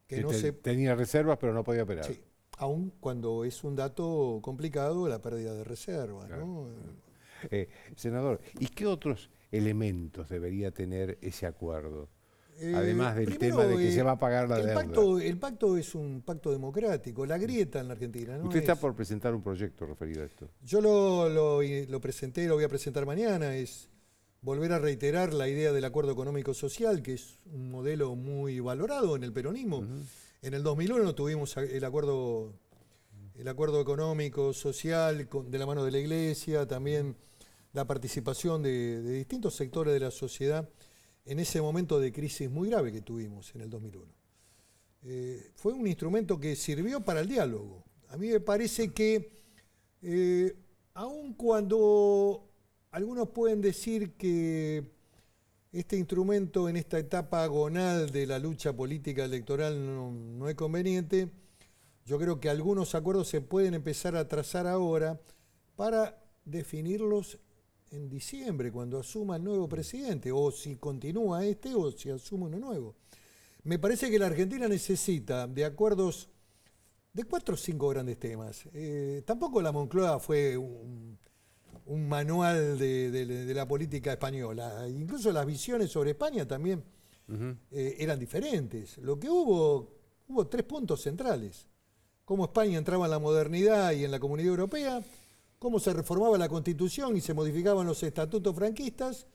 que, no se... Tenía reservas, pero no podía operar. Sí, aun cuando es un dato complicado la pérdida de reservas. ¿no? Eh, senador, ¿y qué otros elementos debería tener ese acuerdo? Eh, Además del tema de que eh, se va a pagar la el deuda. el pacto es un pacto democrático, la grieta en la Argentina. Usted está por presentar un proyecto referido a esto. Yo lo, lo, lo presenté, lo voy a presentar mañana, es volver a reiterar la idea del acuerdo económico social, que es un modelo muy valorado en el peronismo. En el 2001 tuvimos el acuerdo, el acuerdo económico social de la mano de la Iglesia, también la participación de, distintos sectores de la sociedad en ese momento de crisis muy grave que tuvimos en el 2001. Eh, fue un instrumento que sirvió para el diálogo. A mí me parece que, eh, aun cuando algunos pueden decir que este instrumento en esta etapa agonal de la lucha política electoral no, es conveniente. Yo creo que algunos acuerdos se pueden empezar a trazar ahora para definirlos en diciembre, cuando asuma el nuevo presidente, o si continúa este o si asume uno nuevo. Me parece que la Argentina necesita de acuerdos de cuatro o cinco grandes temas. Eh, tampoco la Moncloa fue un, un manual de, la política española. Incluso las visiones sobre España también eh, eran diferentes. Lo que hubo, hubo tres puntos centrales. Cómo España entraba en la modernidad y en la comunidad europea, cómo se reformaba la constitución y se modificaban los estatutos franquistas,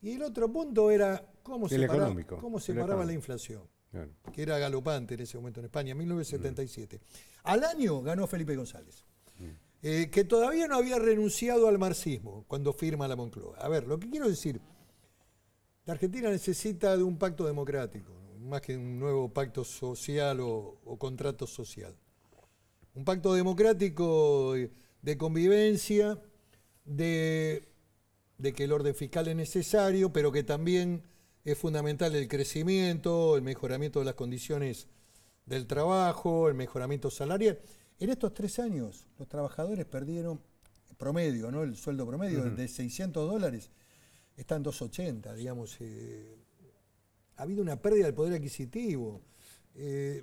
y el otro punto era cómo se paraba, cómo se la inflación, que era galopante en ese momento en España, 1977. Al año ganó Felipe González. Eh, que todavía no había renunciado al marxismo cuando firma la Moncloa. A ver, lo que quiero decir, la Argentina necesita de un pacto democrático, más que un nuevo pacto social o, contrato social. Un pacto democrático de convivencia, de que el orden fiscal es necesario, pero que también es fundamental el crecimiento, el mejoramiento de las condiciones del trabajo, el mejoramiento salarial. En estos tres años, los trabajadores perdieron promedio, ¿no? El sueldo promedio de 600 dólares está en 280, digamos. Eh, ha habido una pérdida del poder adquisitivo. Eh,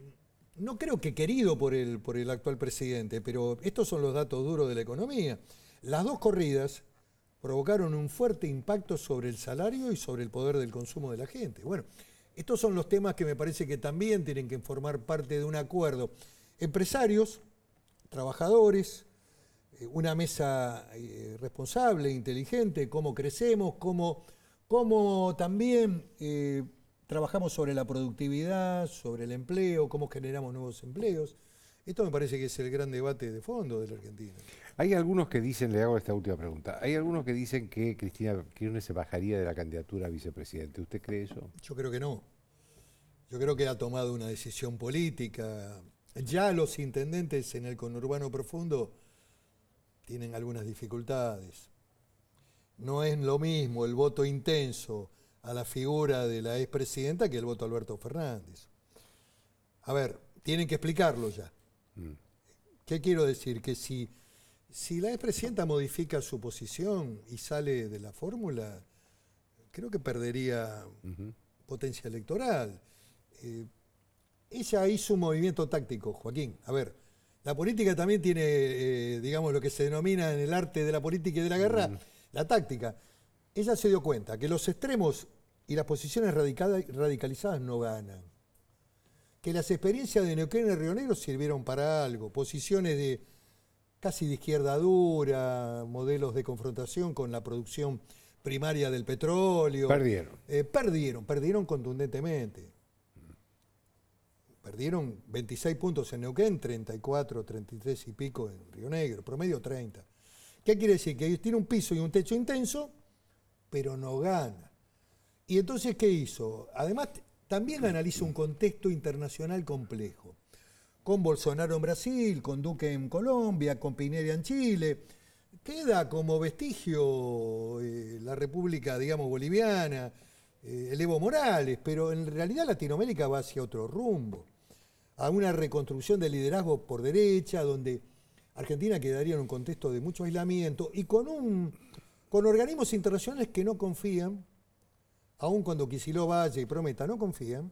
no creo que querido por el, por el actual presidente, pero estos son los datos duros de la economía. Las dos corridas provocaron un fuerte impacto sobre el salario y sobre el poder del consumo de la gente. Bueno, estos son los temas que me parece que también tienen que formar parte de un acuerdo. Empresarios, trabajadores, eh, una mesa eh, responsable, inteligente, cómo crecemos, cómo, cómo también eh, trabajamos sobre la productividad, sobre el empleo, cómo generamos nuevos empleos. Esto me parece que es el gran debate de fondo de la Argentina. Hay algunos que dicen, le hago esta última pregunta, hay algunos que dicen que Cristina Kirchner se bajaría de la candidatura a vicepresidente. ¿Usted cree eso? Yo creo que no. Yo creo que ha tomado una decisión política ya los intendentes en el conurbano profundo tienen algunas dificultades. No es lo mismo el voto intenso a la figura de la expresidenta que el voto a Alberto Fernández. A ver, tienen que explicarlo ya. Mm. ¿Qué quiero decir? Que si, si la expresidenta modifica su posición y sale de la fórmula, creo que perdería potencia electoral. Eh, ella hizo un movimiento táctico, Joaquín. A ver, la política también tiene, eh, digamos, lo que se denomina en el arte de la política y de la guerra, mm. la táctica. Ella se dio cuenta que los extremos y las posiciones radicalizadas no ganan. Que las experiencias de Neuquén y Río Negro sirvieron para algo. Posiciones de casi de izquierda dura, modelos de confrontación con la producción primaria del petróleo. Perdieron. Eh, perdieron, perdieron contundentemente. Perdieron 26 puntos en Neuquén, 34, 33 y pico en Río Negro, promedio 30. ¿Qué quiere decir? Que tiene un piso y un techo intenso, pero no gana. Y entonces, ¿qué hizo? Además, también analiza un contexto internacional complejo. Con Bolsonaro en Brasil, con Duque en Colombia, con Pineda en Chile. Queda como vestigio eh, la República, digamos, boliviana, eh, el Evo Morales, pero en realidad Latinoamérica va hacia otro rumbo a una reconstrucción del liderazgo por derecha, donde Argentina quedaría en un contexto de mucho aislamiento y con, un, con organismos internacionales que no confían, aun cuando Quisiló vaya y prometa, no confían,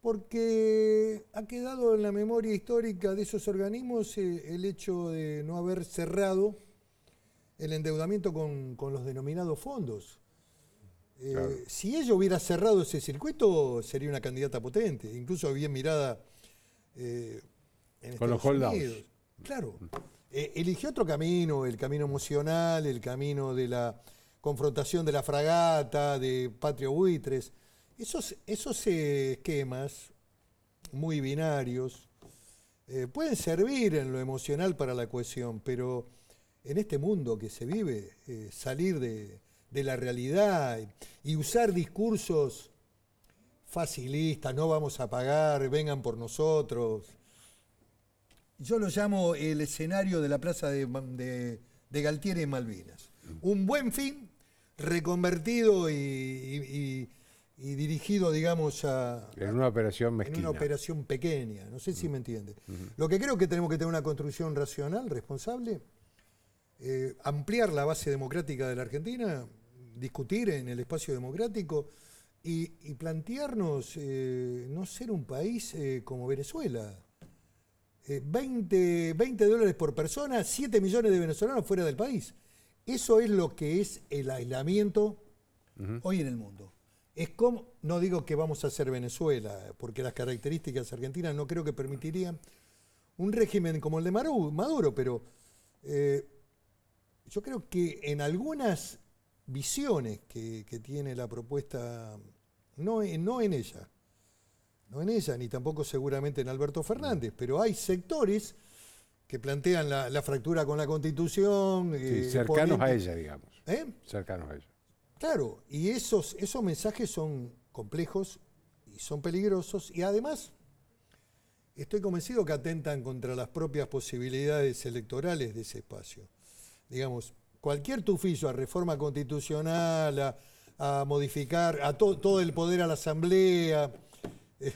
porque ha quedado en la memoria histórica de esos organismos eh, el hecho de no haber cerrado el endeudamiento con, los denominados fondos. Eh, si ella hubiera cerrado ese circuito, sería una candidata potente, incluso bien mirada eh, Con los Claro. Eh, eligió otro camino, el camino emocional, el camino de la confrontación de la fragata, de Patrio Buitres. Esos, esos esquemas muy binarios eh, pueden servir en lo emocional para la cohesión, pero en este mundo que se vive, salir de, de, la realidad y usar discursos Facilista, no vamos a pagar, vengan por nosotros. Yo lo llamo el escenario de la plaza de, Galtieri en Malvinas. Un buen fin, reconvertido y, dirigido, digamos, a... En una operación mezquina. En una operación pequeña, no sé si me mm. entiende. Lo que creo que tenemos que tener una construcción racional, responsable, eh, ampliar la base democrática de la Argentina, discutir en el espacio democrático y, y plantearnos eh, no ser un país eh, como Venezuela. 20, eh, 20 dólares por persona, 7 millones de venezolanos fuera del país. Eso es lo que es el aislamiento hoy en el mundo. Es como, no digo que vamos a ser Venezuela, porque las características argentinas no creo que permitirían un régimen como el de Maduro, pero yo creo que en algunas visiones que, tiene la propuesta, no, no en ella, no en ella, ni tampoco seguramente en Alberto Fernández, pero hay sectores que plantean la, fractura con la Constitución. Sí, eh, cercanos a ella, digamos. ¿Eh? Cercanos a ella. Claro, y esos, esos mensajes son complejos y son peligrosos y además estoy convencido que atentan contra las propias posibilidades electorales de ese espacio. Digamos, cualquier tufillo a reforma constitucional, a, modificar a todo el poder a la Asamblea. Eh,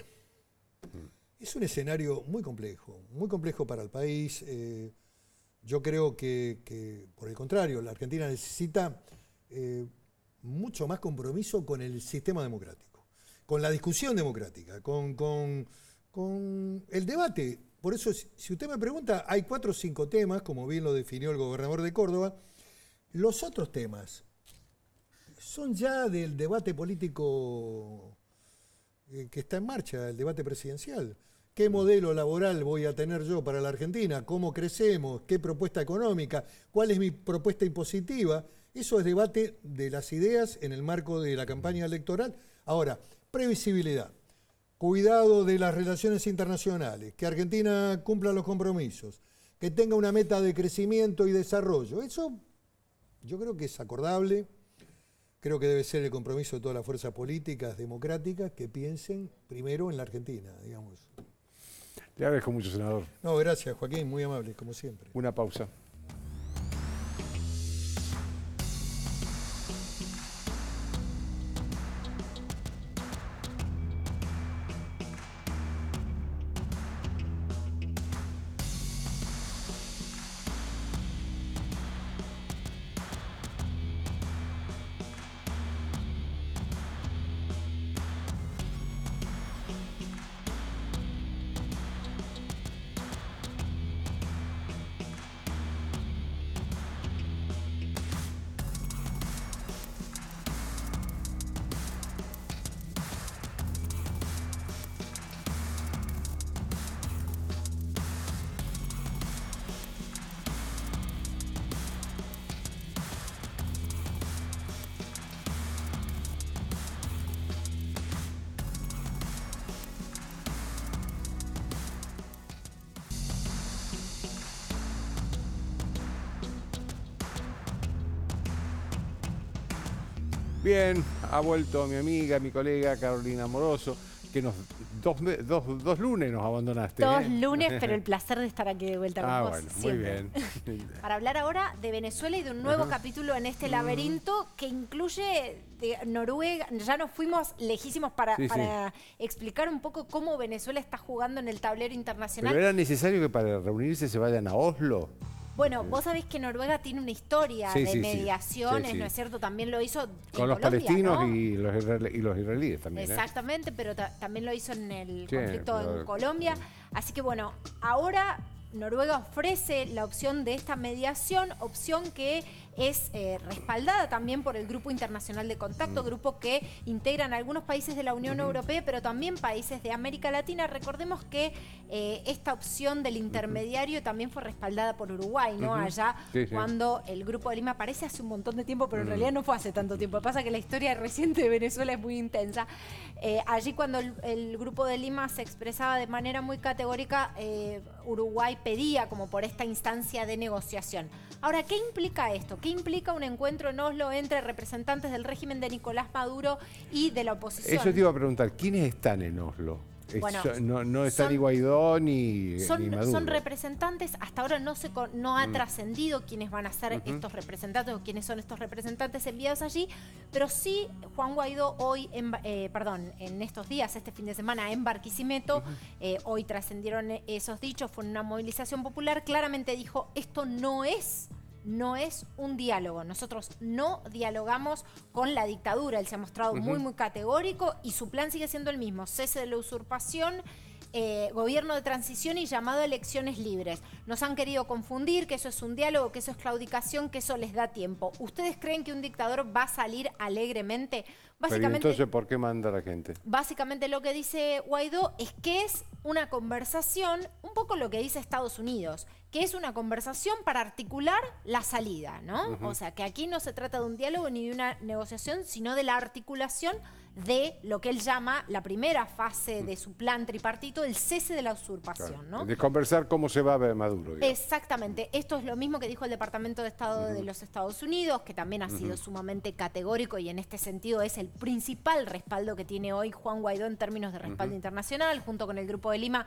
es un escenario muy complejo, muy complejo para el país. Eh, yo creo que, por el contrario, la Argentina necesita eh, mucho más compromiso con el sistema democrático, con la discusión democrática, con el debate. Por eso, si usted me pregunta, hay cuatro o cinco temas, como bien lo definió el gobernador de Córdoba, los otros temas son ya del debate político eh, que está en marcha, el debate presidencial. ¿Qué modelo laboral voy a tener yo para la Argentina? ¿Cómo crecemos? ¿Qué propuesta económica? ¿Cuál es mi propuesta impositiva? Eso es debate de las ideas en el marco de la campaña mm. electoral. Ahora, previsibilidad, cuidado de las relaciones internacionales, que Argentina cumpla los compromisos, que tenga una meta de crecimiento y desarrollo. Eso yo creo que es acordable, creo que debe ser el compromiso de todas las fuerzas políticas democráticas que piensen primero en la Argentina, digamos. Le agradezco mucho, senador. No, gracias, Joaquín, muy amable, como siempre. Una pausa. Bien, ha vuelto mi amiga, mi colega Carolina Moroso, que nos dos, dos, dos lunes nos abandonaste. Dos ¿eh? lunes, <laughs> pero el placer de estar aquí de vuelta con ah, muy bien. <laughs> Para hablar ahora de Venezuela y de un nuevo capítulo en este laberinto que incluye Noruega. Ya nos fuimos lejísimos para, explicar un poco cómo Venezuela está jugando en el tablero internacional. Pero era necesario que para reunirse se vayan a Oslo. Bueno, vos sabés que Noruega tiene una historia de mediaciones, ¿no es cierto? También lo hizo con los palestinos y, los y los israelíes también. ¿eh? Exactamente, pero también lo hizo en el conflicto en Colombia. Así que bueno, ahora Noruega ofrece la opción de esta mediación, opción que es eh, respaldada también por el Grupo Internacional de Contacto, mm. grupo que integran algunos países de la Unión Europea, pero también países de América Latina. Recordemos que eh, esta opción del intermediario también fue respaldada por Uruguay, ¿no? Allá cuando el Grupo de Lima aparece hace un montón de tiempo, pero en mm. realidad no fue hace tanto tiempo. Pasa que la historia reciente de Venezuela es muy intensa. Eh, allí cuando el, Grupo de Lima se expresaba de manera muy categórica, Uruguay pedía como por esta instancia de negociación. Ahora, ¿qué implica esto? implica un encuentro en Oslo entre representantes del régimen de Nicolás Maduro y de la oposición? Eso te iba a preguntar, ¿quiénes están en Oslo? no, no está ni Guaidó ni, son, Maduro. son representantes, hasta ahora no se no ha mm. trascendido quiénes van a ser estos representantes o quiénes son estos representantes enviados allí, pero sí Juan Guaidó hoy, en, eh, perdón, en estos días, este fin de semana en Barquisimeto, eh, hoy trascendieron esos dichos, fue una movilización popular, claramente dijo, esto no es no es un diálogo. Nosotros no dialogamos con la dictadura. Él se ha mostrado muy, muy categórico y su plan sigue siendo el mismo. Cese de la usurpación eh, gobierno de transición y llamado a elecciones libres. Nos han querido confundir, que eso es un diálogo, que eso es claudicación, que eso les da tiempo. ¿Ustedes creen que un dictador va a salir alegremente? Básicamente, entonces, ¿por qué manda la gente? Básicamente lo que dice Guaidó es que es una conversación, un poco lo que dice Estados Unidos, que es una conversación para articular la salida, ¿no? O sea, que aquí no se trata de un diálogo ni de una negociación, sino de la articulación de lo que él llama la primera fase mm. de su plan tripartito, el cese de la usurpación. De conversar cómo se va a ver Maduro. Exactamente. Mm. Esto es lo mismo que dijo el Departamento de Estado de los Estados Unidos, que también ha sido sumamente categórico y en este sentido es el principal respaldo que tiene hoy Juan Guaidó en términos de respaldo internacional, junto con el Grupo de Lima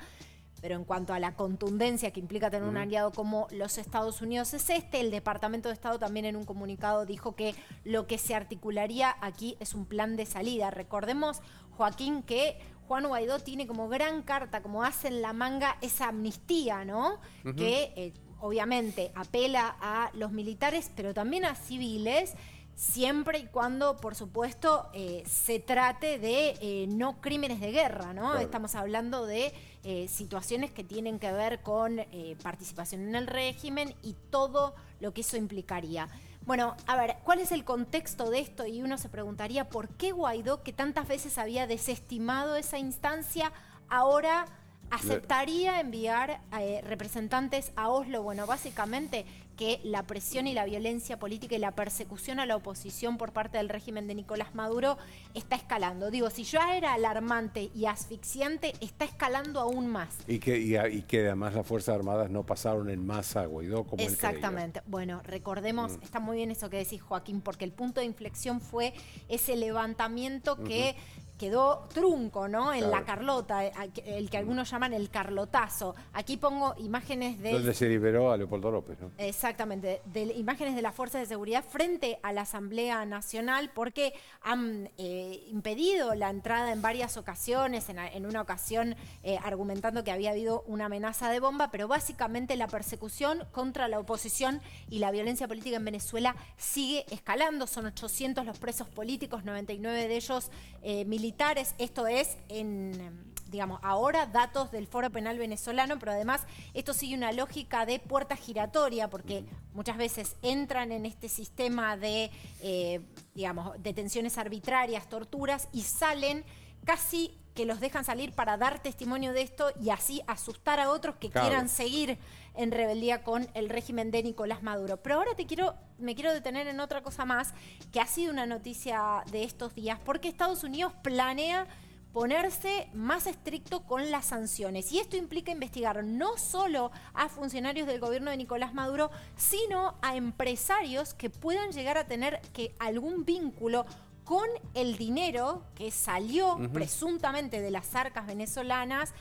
pero en cuanto a la contundencia que implica tener un aliado como los Estados Unidos es este. El Departamento de Estado también en un comunicado dijo que lo que se articularía aquí es un plan de salida. Recordemos, Joaquín, que Juan Guaidó tiene como gran carta, como hace en la manga, esa amnistía, ¿no? Que eh, obviamente apela a los militares, pero también a civiles siempre y cuando, por supuesto, eh, se trate de eh, no crímenes de guerra, ¿no? Estamos hablando de eh, situaciones que tienen que ver con eh, participación en el régimen y todo lo que eso implicaría. Bueno, a ver, ¿cuál es el contexto de esto? Y uno se preguntaría, ¿por qué Guaidó, que tantas veces había desestimado esa instancia, ahora eh. aceptaría enviar representantes a Oslo? Bueno, básicamente que la presión y la violencia política y la persecución a la oposición por parte del régimen de Nicolás Maduro está escalando. Digo, si ya era alarmante y asfixiante, está escalando aún más. Y que, que además las Fuerzas Armadas no pasaron en masa a Guaidó como Exactamente. bueno, recordemos, mm. está muy bien eso que decís, Joaquín, porque el punto de inflexión fue ese levantamiento que quedó trunco, ¿no? En la Carlota, eh, el que mm. algunos llaman el Carlotazo. Aquí pongo imágenes de... Donde se liberó a Leopoldo López, ¿no? Exactamente, de, imágenes de las fuerzas de seguridad frente a la Asamblea Nacional porque han eh, impedido la entrada en varias ocasiones, en, una ocasión eh, argumentando que había habido una amenaza de bomba, pero básicamente la persecución contra la oposición y la violencia política en Venezuela sigue escalando. Son 800 los presos políticos, 99 de ellos militares esto es en em, digamos, ahora datos del Foro Penal venezolano, pero además esto sigue una lógica de puerta giratoria, porque muchas veces entran en este sistema de, eh, digamos, detenciones arbitrarias, torturas, y salen casi que los dejan salir para dar testimonio de esto y así asustar a otros que quieran seguir en rebeldía con el régimen de Nicolás Maduro. Pero ahora te quiero, me quiero detener en otra cosa más que ha sido una noticia de estos días, porque Estados Unidos planea ponerse más estricto con las sanciones. Y esto implica investigar no solo a funcionarios del gobierno de Nicolás Maduro, sino a empresarios que puedan llegar a tener que algún vínculo con el dinero que salió presuntamente de las arcas venezolanas,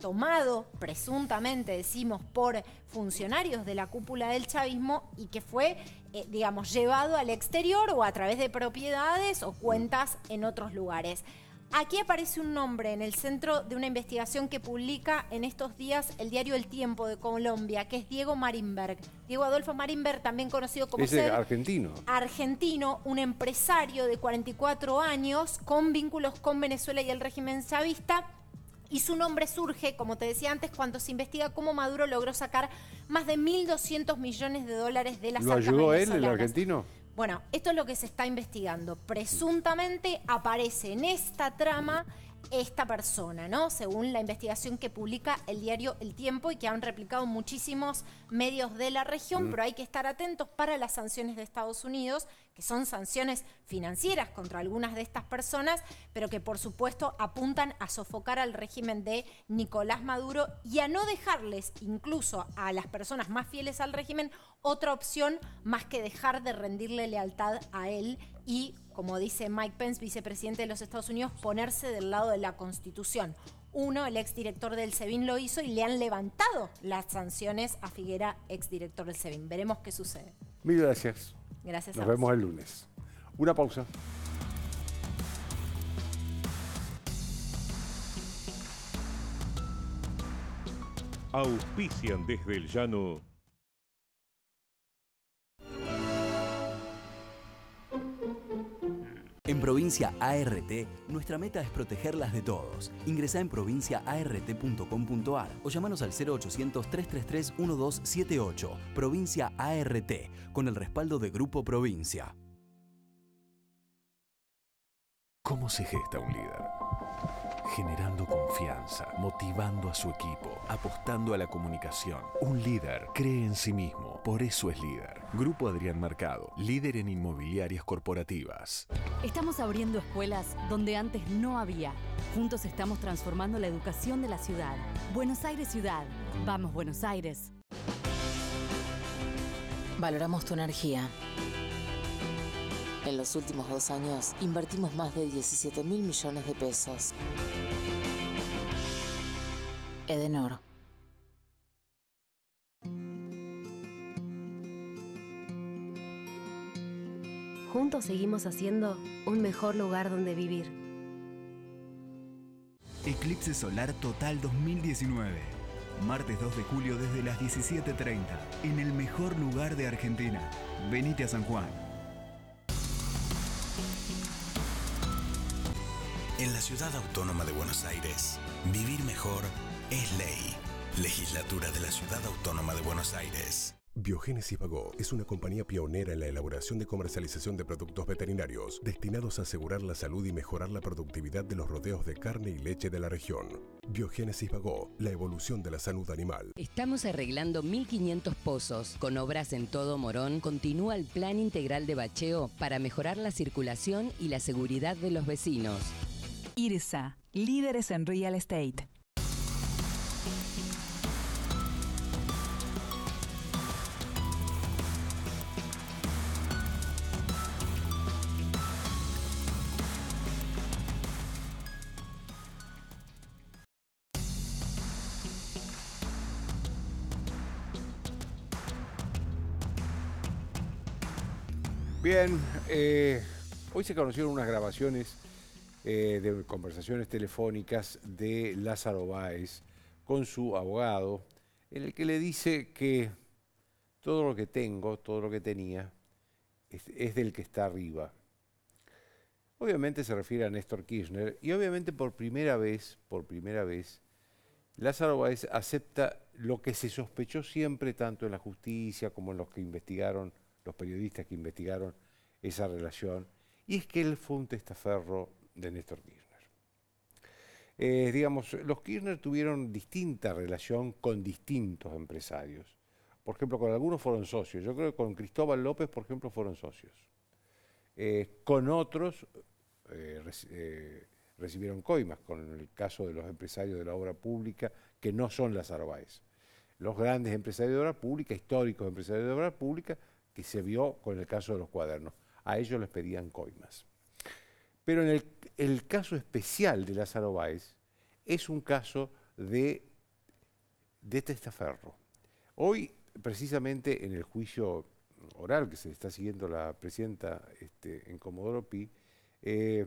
tomado presuntamente, decimos, por funcionarios de la cúpula del chavismo y que fue, eh, digamos, llevado al exterior o a través de propiedades o cuentas en otros lugares. Aquí aparece un nombre en el centro de una investigación que publica en estos días el diario El Tiempo de Colombia, que es Diego Marimberg. Diego Adolfo Marimberg, también conocido como... Es argentino. Argentino, un empresario de 44 años con vínculos con Venezuela y el régimen chavista, y su nombre surge, como te decía antes, cuando se investiga cómo Maduro logró sacar más de 1.200 millones de dólares de la ¿Lo ayudó él, el argentino? Bueno, esto es lo que se está investigando. Presuntamente aparece en esta trama esta persona, ¿no? Según la investigación que publica el diario El Tiempo y que han replicado muchísimos medios de la región, mm. pero hay que estar atentos para las sanciones de Estados Unidos que son sanciones financieras contra algunas de estas personas, pero que por supuesto apuntan a sofocar al régimen de Nicolás Maduro y a no dejarles, incluso a las personas más fieles al régimen, otra opción más que dejar de rendirle lealtad a él y, como dice Mike Pence, vicepresidente de los Estados Unidos, ponerse del lado de la Constitución. Uno, el exdirector del SEBIN lo hizo y le han levantado las sanciones a Figuera, exdirector del SEBIN. Veremos qué sucede. Mil gracias. Gracias. Nos vemos el lunes. Una pausa. Auspician desde el llano. provincia ART, nuestra meta es protegerlas de todos. Ingresa en provinciaart.com.ar o llámanos al 0800-333-1278, provincia ART, con el respaldo de Grupo Provincia. ¿Cómo se gesta un líder? generando confianza, motivando a su equipo, apostando a la comunicación. Un líder cree en sí mismo, por eso es líder. Grupo Adrián Mercado, líder en inmobiliarias corporativas. Estamos abriendo escuelas donde antes no había. Juntos estamos transformando la educación de la ciudad. Buenos Aires Ciudad. Vamos Buenos Aires. Valoramos tu energía. En los últimos dos años invertimos más de 17 mil millones de pesos. Edenor. Juntos seguimos haciendo un mejor lugar donde vivir. Eclipse Solar Total 2019. Martes 2 de julio desde las 17.30. En el mejor lugar de Argentina. Venite a San Juan. En la ciudad autónoma de Buenos Aires, vivir mejor es ley. Legislatura de la ciudad autónoma de Buenos Aires. Biogénesis Vagó es una compañía pionera en la elaboración y comercialización de productos veterinarios destinados a asegurar la salud y mejorar la productividad de los rodeos de carne y leche de la región. Biogénesis Vagó, la evolución de la salud animal. Estamos arreglando 1.500 pozos. Con obras en todo Morón, continúa el plan integral de bacheo para mejorar la circulación y la seguridad de los vecinos. IRSA, líderes en real estate. Bien, eh, hoy se conocieron unas grabaciones eh, de conversaciones telefónicas de Lázaro Báez con su abogado, en el que le dice que todo lo que tengo, todo lo que tenía, es, del que está arriba. Obviamente se refiere a Néstor Kirchner y obviamente por primera vez, por primera vez, Lázaro Báez acepta lo que se sospechó siempre tanto en la justicia como en los que investigaron, los periodistas que investigaron esa relación, y es que él fue un testaferro de Néstor Kirchner. Eh, digamos, los Kirchner tuvieron distinta relación con distintos empresarios. Por ejemplo, con algunos fueron socios. Yo creo que con Cristóbal López, por ejemplo, fueron socios. Eh, con otros eh, recibieron coimas, con el caso de los empresarios de la obra pública, que no son las Arbaez. Los grandes empresarios de obra pública, históricos empresarios de obra pública, que se vio con el caso de los cuadernos. A ellos les pedían coimas. Pero en el, caso especial de Lázaro Báez es un caso de, testaferro. Hoy, precisamente en el juicio oral que se está siguiendo la presidenta este, en Comodoro Pi, eh,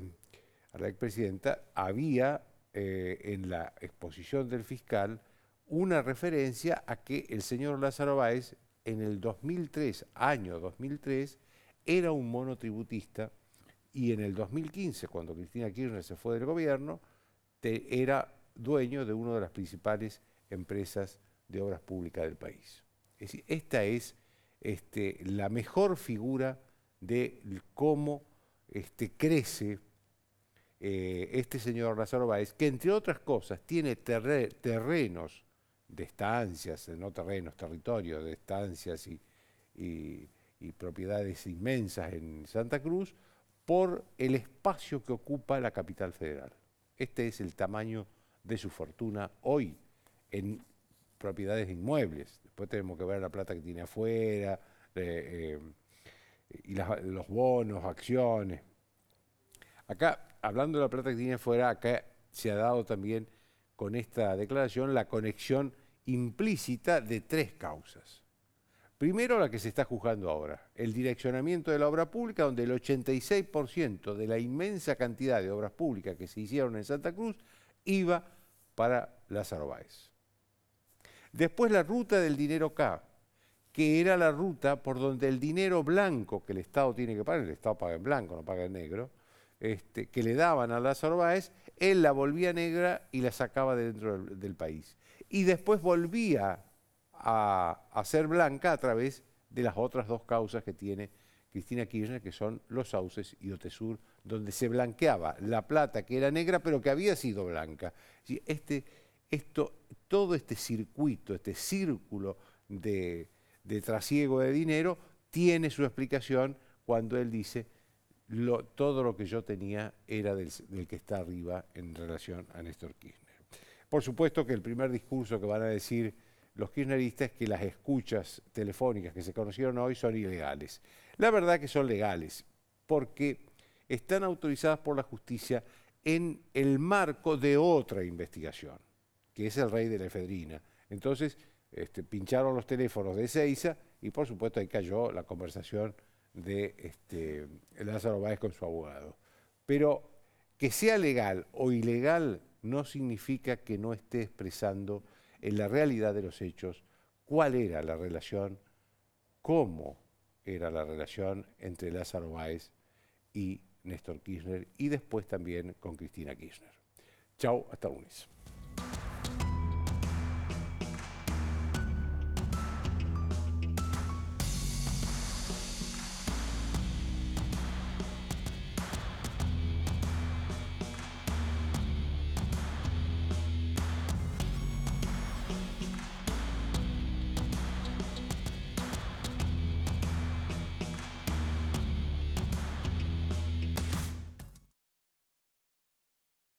a la expresidenta, había eh, en la exposición del fiscal una referencia a que el señor Lázaro Báez en el 2003, año 2003, era un monotributista y en el 2015, cuando Cristina Kirchner se fue del gobierno, era dueño de una de las principales empresas de obras públicas del país. Es decir, esta es este, la mejor figura de cómo este, crece eh, este señor Lázaro Báez, que entre otras cosas tiene terrenos de estancias, eh, no terrenos, territorios de estancias y propiedades inmensas en Santa Cruz, por el espacio que ocupa la capital federal. Este es el tamaño de su fortuna hoy en propiedades inmuebles. Después tenemos que ver la plata que tiene afuera eh, eh, y los bonos, acciones. Acá, hablando de la plata que tiene afuera, acá se ha dado también con esta declaración la conexión implícita de tres causas. Primero la que se está juzgando ahora, el direccionamiento de la obra pública, donde el 86% de la inmensa cantidad de obras públicas que se hicieron en Santa Cruz iba para las Báez. Después la ruta del dinero K, que era la ruta por donde el dinero blanco que el Estado tiene que pagar, el Estado paga en blanco, no paga en negro, este, que le daban a las Báez, él la volvía negra y la sacaba de dentro del país. Y después volvía a, ser blanca a través de las otras dos causas que tiene Cristina Kirchner, que son los sauces y Otesur, donde se blanqueaba la plata que era negra, pero que había sido blanca. Este, esto, todo este circuito, este círculo de, trasiego de dinero, tiene su explicación cuando él dice, todo lo que yo tenía era del, del, que está arriba en relación a Néstor Kirchner. Por supuesto que el primer discurso que van a decir los kirchneristas que las escuchas telefónicas que se conocieron hoy son ilegales. La verdad que son legales, porque están autorizadas por la justicia en el marco de otra investigación, que es el rey de la efedrina. Entonces, este, pincharon los teléfonos de Seiza y por supuesto ahí cayó la conversación de este, Lázaro Báez con su abogado. Pero que sea legal o ilegal no significa que no esté expresando en la realidad de los hechos cuál era la relación, cómo era la relación entre Lázaro Báez y Néstor Kirchner y después también con Cristina Kirchner. Chao, hasta lunes.